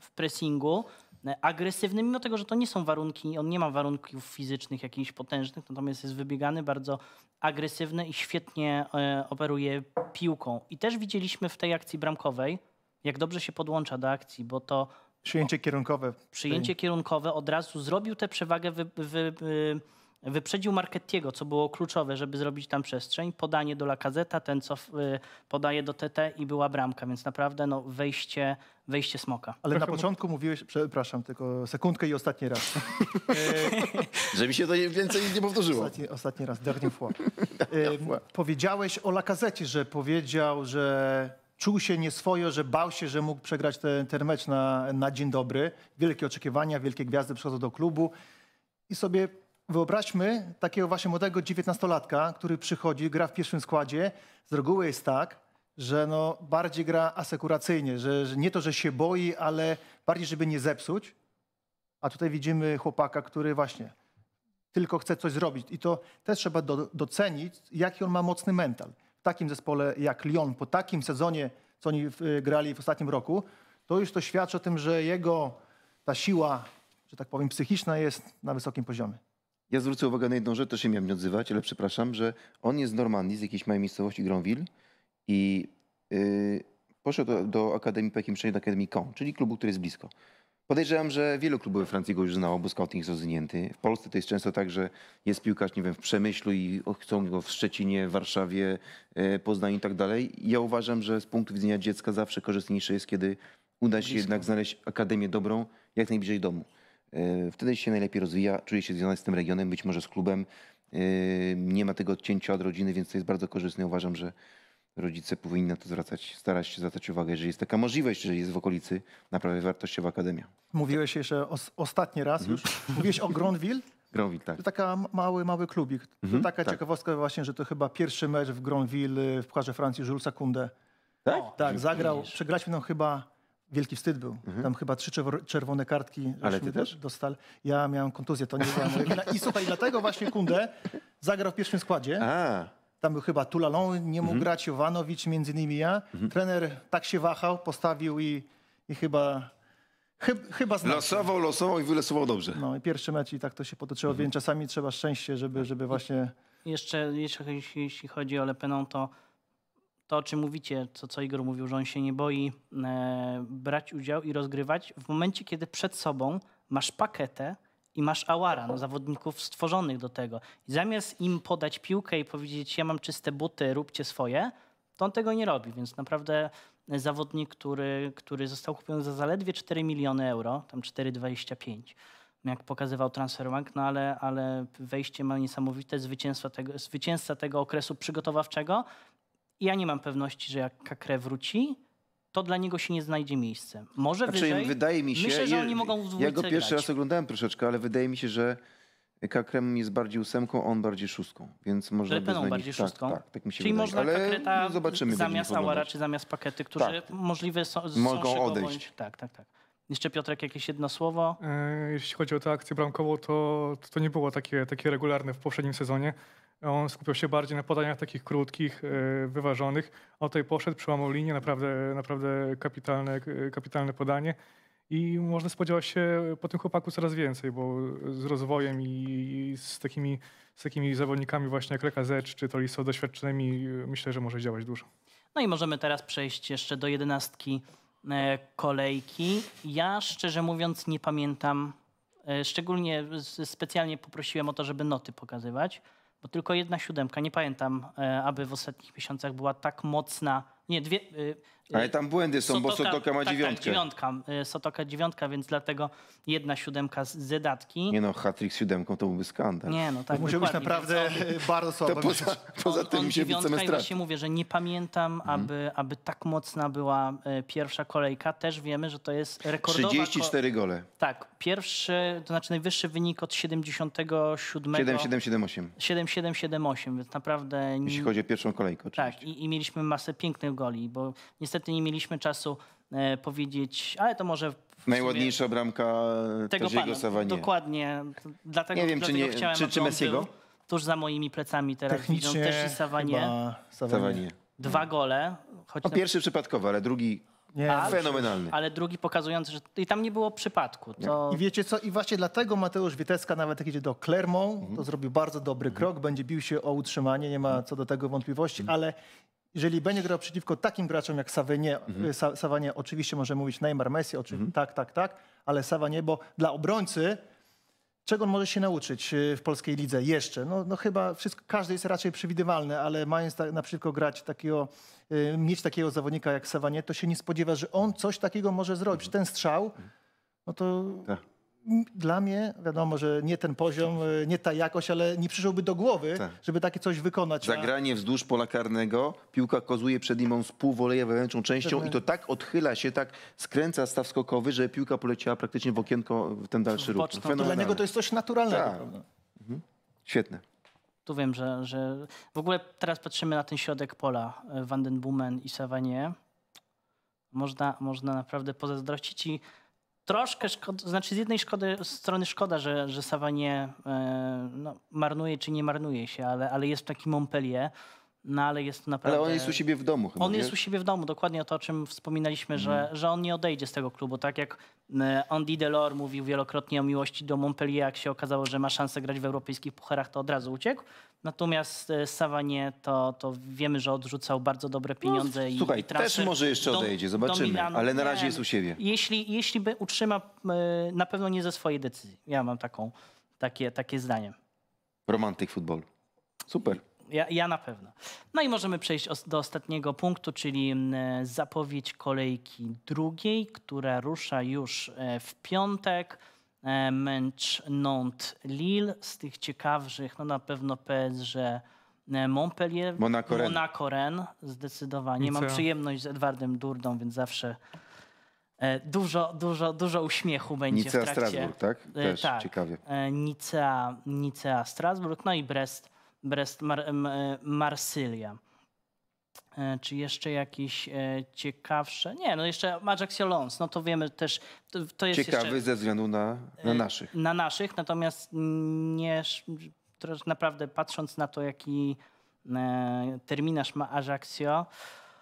w pressingu, e, agresywny, mimo tego, że to nie są warunki, on nie ma warunków fizycznych jakichś potężnych, natomiast jest wybiegany, bardzo agresywny i świetnie operuje piłką. I też widzieliśmy w tej akcji bramkowej, jak dobrze się podłącza do akcji, bo to... Przyjęcie kierunkowe. Przyjęcie kierunkowe od razu zrobił tę przewagę wy, Wyprzedził Marketiego, co było kluczowe, żeby zrobić tam przestrzeń. Podanie do Lakazeta, ten co y, podaje do TT i była bramka, więc naprawdę no, wejście, wejście smoka. Ale Trochę na początku mu... mówiłeś, przepraszam, tylko sekundkę i ostatni raz. E, żeby się to więcej nie powtórzyło. Ostatni, ostatni raz, dernier fois. E, powiedziałeś o Lakazecie, że powiedział, że czuł się nieswojo, że bał się, że mógł przegrać ten, ten mecz na, na dzień dobry. Wielkie oczekiwania, wielkie gwiazdy przychodzą do klubu i sobie wyobraźmy takiego właśnie młodego dziewiętnastolatka, który przychodzi, gra w pierwszym składzie. Z reguły jest tak, że no bardziej gra asekuracyjnie, że, że nie to, że się boi, ale bardziej, żeby nie zepsuć. A tutaj widzimy chłopaka, który właśnie tylko chce coś zrobić. I to też trzeba do, docenić, jaki on ma mocny mental. W takim zespole jak Lyon, po takim sezonie, co oni w, grali w ostatnim roku, to już to świadczy o tym, że jego ta siła, że tak powiem, psychiczna jest na wysokim poziomie. Ja zwrócę uwagę na jedną rzecz, też się miałem nie odzywać, ale przepraszam, że on jest z Normandii, z jakiejś małej miejscowości Gronville i yy, poszedł do, do Akademii po jakimś czasie do Akademii Kon, czyli klubu, który jest blisko. Podejrzewam, że wielu klubów we Francji go już znało, bo scouting jest rozwinięty. W Polsce to jest często tak, że jest piłkarz, nie wiem, w Przemyślu i chcą go w Szczecinie, w Warszawie, e, Poznaniu i tak dalej. Ja uważam, że z punktu widzenia dziecka zawsze korzystniejsze jest, kiedy uda się blisko. jednak znaleźć akademię dobrą jak najbliżej domu. E, wtedy się najlepiej rozwija, czuje się związany z tym regionem, być może z klubem. E, nie ma tego odcięcia od rodziny, więc to jest bardzo korzystne. Uważam, że rodzice powinni na to zwracać, starać się zwracać uwagę, jeżeli jest taka możliwość, jeżeli jest w okolicy, naprawdę wartościowa akademia. Mówiłeś jeszcze os ostatni raz mhm. już, mówiłeś o Granville. Granville, tak. To taka mały, mały klubik. Mhm, taka tak. ciekawostka właśnie, że to chyba pierwszy mecz w Granville y, w Pucharze Francji Jules Kunde. Tak? O, tak, zagrał, przegraliśmy tam chyba Wielki wstyd był. Mhm. Tam chyba trzy czerwone kartki. Ale ty też? dostał. Ja miałem kontuzję, to nie była moja I słuchaj, dlatego właśnie Kunde zagrał w pierwszym składzie. A. Tam był chyba Tulalon, nie mógł mhm. grać Jovanowicz, między innymi ja. Mhm. Trener tak się wahał, postawił i, i chyba chyba znacznie. Losował, losował i wylosował dobrze. No i pierwszy mecz i tak to się potoczyło, mhm. więc czasami trzeba szczęście, żeby, żeby właśnie... Jeszcze, jeszcze jeśli chodzi o Lepeną, to to, o czym mówicie, to co Igor mówił, że on się nie boi e, brać udział i rozgrywać, w momencie, kiedy przed sobą masz pakietę i masz awara, no, zawodników stworzonych do tego. I zamiast im podać piłkę i powiedzieć, ja mam czyste buty, róbcie swoje, to on tego nie robi, więc naprawdę e, zawodnik, który, który został kupiony za zaledwie 4 miliony euro, tam 4,25 no, jak pokazywał Transfermarkt, no ale, ale wejście ma niesamowite zwycięstwa tego, zwycięzca tego okresu przygotowawczego ja nie mam pewności, że jak Kakre wróci, to dla niego się nie znajdzie miejsce. Może znaczy, wyżej. Wydaje mi się, Myślę, że oni mogą w Ja go pierwszy grać. raz oglądałem troszeczkę, ale wydaje mi się, że Kakrem jest bardziej ósemką, on bardziej szóstką, więc może Lepeną bardziej tak, szóstką. Tak, tak, tak mi się Czyli wydaje. można ale Kakreta no, zobaczymy, zamiast Ałara czy zamiast Pakety, którzy tak. możliwe są, z Mogą odejść. Bądź, tak, tak, tak. Jeszcze Piotrek, jakieś jedno słowo? E, jeśli chodzi o tę akcję bramkową, to, to nie było takie, takie regularne w poprzednim sezonie. On skupiał się bardziej na podaniach takich krótkich, e, wyważonych. O tej poszedł, przełamał linię, naprawdę, naprawdę kapitalne, e, kapitalne podanie. I można spodziewać się po tym chłopaku coraz więcej, bo z rozwojem i z takimi, z takimi zawodnikami właśnie jak Lekazecz czy Toliso doświadczonymi myślę, że może działać dużo. No i możemy teraz przejść jeszcze do jedenastki e, kolejki. Ja szczerze mówiąc nie pamiętam, szczególnie specjalnie poprosiłem o to, żeby noty pokazywać bo tylko jedna siódemka, nie pamiętam, e, aby w ostatnich miesiącach była tak mocna, nie, dwie, y, ale tam błędy są, Sotoka, bo Sotoka ma tak, tak dziewiątkę. Tak, dziewiątka. Y, Sotoka dziewiątka, więc dlatego jedna siódemka z zedatki. Nie no, hat z siódemką to byłby skandal. Nie no, tak. Musiał być naprawdę y, bardzo słabo. poza, poza on, tym on się dziewiątka i właśnie mówię, że nie pamiętam, mhm. aby, hmm. aby tak mocna była y, pierwsza kolejka. Też wiemy, że to jest rekordowa... 34 gole. Tak, pierwszy, to znaczy najwyższy wynik od 77... 7778. 7778, więc naprawdę... Jeśli chodzi o pierwszą kolejkę tak, oczywiście. Tak, i, i mieliśmy masę pięknych goli, bo niestety niestety nie mieliśmy czasu e, powiedzieć, ale to może Najładniejsza bramka e, tego pana. Dokładnie. Dlatego, nie wiem, dlatego czy, nie, chciałem, czy, czy Messiego? Tuż za moimi plecami teraz widzą też i Sawanie. Sawanie. Dwa no. gole. Choć no, pierwszy na... przypadkowy, ale drugi nie, fenomenalny. Ale drugi pokazujący, że i tam nie było przypadku. To... I wiecie co, i właśnie dlatego Mateusz Witeska nawet jak idzie do Clermont, mhm. to zrobił bardzo dobry mhm. krok, będzie bił się o utrzymanie, nie ma co do tego wątpliwości, mhm. ale jeżeli będzie grał przeciwko takim graczom jak Savinie, mhm. Savanie, oczywiście może mówić Neymar, Messi, oczywiście, mhm. tak, tak, tak, ale Savanie, bo dla obrońcy, czego on może się nauczyć y, w polskiej lidze jeszcze? No, no chyba wszystko, każdy jest raczej przewidywalny, ale mając na przykład grać takiego, y, mieć takiego zawodnika jak Savanie, to się nie spodziewa, że on coś takiego może zrobić. Mhm. Ten strzał, mhm. no to... Tak dla mnie, wiadomo, że nie ten poziom, e, nie ta jakość, ale nie przyszłoby do głowy, tak. żeby takie coś wykonać. Zagranie wzdłuż pola karnego, piłka kozuje przed nim, on spółwoleje wewnętrzną częścią Pewnie. i to tak odchyla się, tak skręca staw skokowy, że piłka poleciała praktycznie w okienko w ten dalszy ruch. Dla niego to jest coś naturalnego. Tak. Mhm. Świetne. Tu wiem, że, że w ogóle teraz patrzymy na ten środek pola e, Van den Boomen i Savanie. Można, można naprawdę pozazdrościć i troszkę szkoda, znaczy z jednej szkody, strony szkoda, że, że Savanie e, no, marnuje czy nie marnuje się, ale, ale jest taki Montpellier, no ale jest naprawdę... Ale on jest u siebie w domu chyba, On jest u siebie w domu, dokładnie to, o czym wspominaliśmy, że, mhm. że on nie odejdzie z tego klubu. Tak jak Andy Delors mówił wielokrotnie o miłości do Montpellier, jak się okazało, że ma szansę grać w europejskich pucharach, to od razu uciekł. Natomiast e, Savanie to, to wiemy, że odrzucał bardzo dobre no, pieniądze no, i Słuchaj, i też może jeszcze odejdzie, zobaczymy, ale na razie jest u siebie. Jeśli, jeśli by utrzyma, na pewno nie ze swojej decyzji. Ja mam taką, takie, takie zdanie. Romantyk futbol. Super. Ja, ja na pewno. No i możemy przejść do ostatniego punktu, czyli zapowiedź kolejki drugiej, która rusza już e, w piątek. E, męcz Nantes Lille z tych ciekawszych, no na pewno PSG e, Montpellier, Monaco, Monaco zdecydowanie. Mam przyjemność z Edwardem Durdą, więc zawsze dużo, dużo, dużo uśmiechu będzie Nicea, w trakcie. Strasburg, tak? Też tak. ciekawie. Nicea, Nicea, Strasburg, no i Brest Brest Mar e, Marsylia. E, czy jeszcze jakieś e, ciekawsze? Nie, no jeszcze Ajax Jolons, no to wiemy też. To, to jest Ciekawy jeszcze, ze względu na, na naszych. Na naszych, natomiast nie, naprawdę patrząc na to, jaki terminarz ma Ajaxio.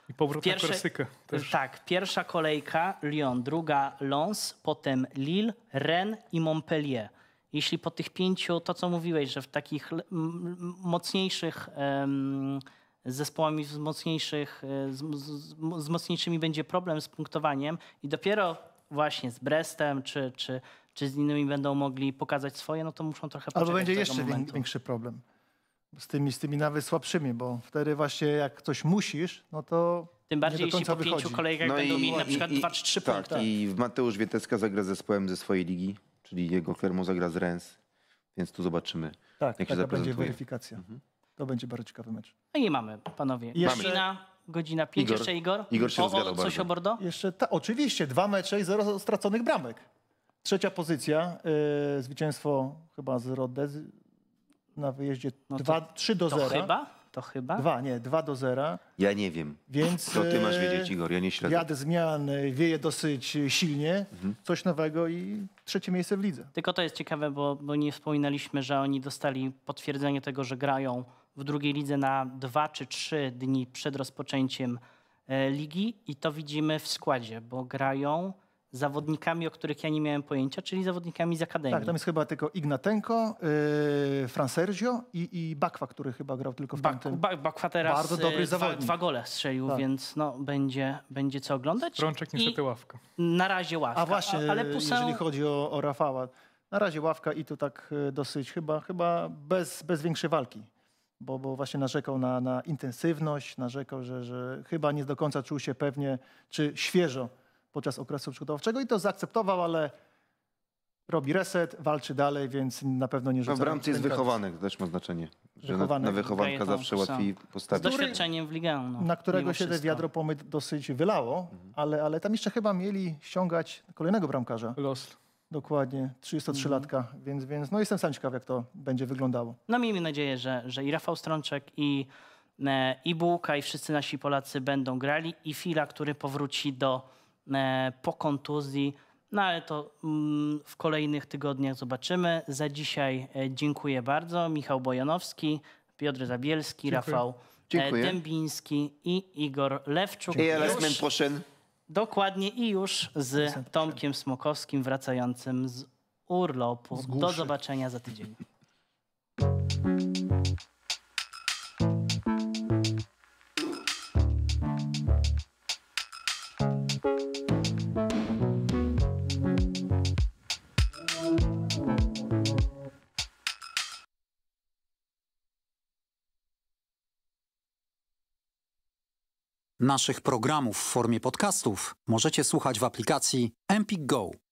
I powrót Pierwsze, na też. Tak, pierwsza kolejka Lyon, druga Lons, potem Lille, Rennes i Montpellier jeśli po tych pięciu, to co mówiłeś, że w takich mocniejszych z zespołami z, mocniejszych, e, z, z, z, mocniejszymi będzie problem z punktowaniem i dopiero właśnie z Brestem czy, czy, czy z innymi będą mogli pokazać swoje, no to muszą trochę poczekać Albo będzie jeszcze momentu. większy problem z tymi, z tymi nawet słabszymi, bo wtedy właśnie jak coś musisz, no to tym bardziej, jeśli po wychodzi. pięciu kolejkach no będą i, mieli na przykład i, dwa czy trzy tak, punkty. I Mateusz Wietecka zagra zespołem ze swojej ligi czyli jego Fermo zagra z Rens, więc tu zobaczymy, tak, jak się to będzie weryfikacja. Mhm. To będzie bardzo ciekawy mecz. No i mamy, panowie. Jeszcze... Godzina, godzina Igor. Jeszcze Igor. Igor się o, o, coś o Bordo? Jeszcze ta, oczywiście, dwa mecze i zero straconych bramek. Trzecia pozycja, yy, zwycięstwo chyba z Rodez na wyjeździe no 3 do 0. Chyba? to chyba. Dwa, nie, dwa do zera. Ja nie wiem. Więc to ty masz e, wiedzieć, Igor, ja nie śledzę. Jadę zmian e, wieje dosyć silnie, mhm. coś nowego i trzecie miejsce w lidze. Tylko to jest ciekawe, bo, bo nie wspominaliśmy, że oni dostali potwierdzenie tego, że grają w drugiej lidze na dwa czy trzy dni przed rozpoczęciem e, ligi i to widzimy w składzie, bo grają zawodnikami, o których ja nie miałem pojęcia, czyli zawodnikami z Akademii. Tak, tam jest chyba tylko Ignatenko, yy, Fran Sergio i, i Bakwa, który chyba grał tylko w Bak, tamtym. Bak, Bakwa teraz Bardzo dobry y, dwa, dwa gole strzelił, tak. więc no, będzie, będzie co oglądać. Strączek niestety ławka. Na razie ławka. A właśnie, a, ale Pusę... jeżeli chodzi o, o Rafała, na razie ławka i to tak y, dosyć chyba, chyba bez, bez większej walki. Bo, bo, właśnie narzekał na, na intensywność, narzekał, że, że chyba nie do końca czuł się pewnie czy świeżo podczas okresu przygotowawczego i to zaakceptował, ale robi reset, walczy dalej, więc na pewno nie rzuca. No w ramce jest wychowanych, też ma znaczenie. Że na, na wychowanka zawsze łatwiej postawić. Z doświadczeniem w ligę. No, na którego się te wiadro pomyt dosyć wylało, mhm. ale, ale tam jeszcze chyba mieli ściągać kolejnego bramkarza. Los. Dokładnie, 33-latka, mhm. więc, więc no jestem sam ciekaw, jak to będzie wyglądało. No miejmy nadzieję, że, że i Rafał Strączek, i, e, i Bułka, i wszyscy nasi Polacy będą grali, i Fila, który powróci do E, po kontuzji. No ale to mm, w kolejnych tygodniach zobaczymy. Za dzisiaj e, dziękuję bardzo. Michał Bojanowski, Piotr Zabielski, dziękuję. Rafał e, dziękuję. Dębiński i Igor Lewczuk. I Dokładnie i już z Tomkiem Smokowskim wracającym z urlopu. Z Do zobaczenia za tydzień. Naszych programów w formie podcastów możecie słuchać w aplikacji Empik Go.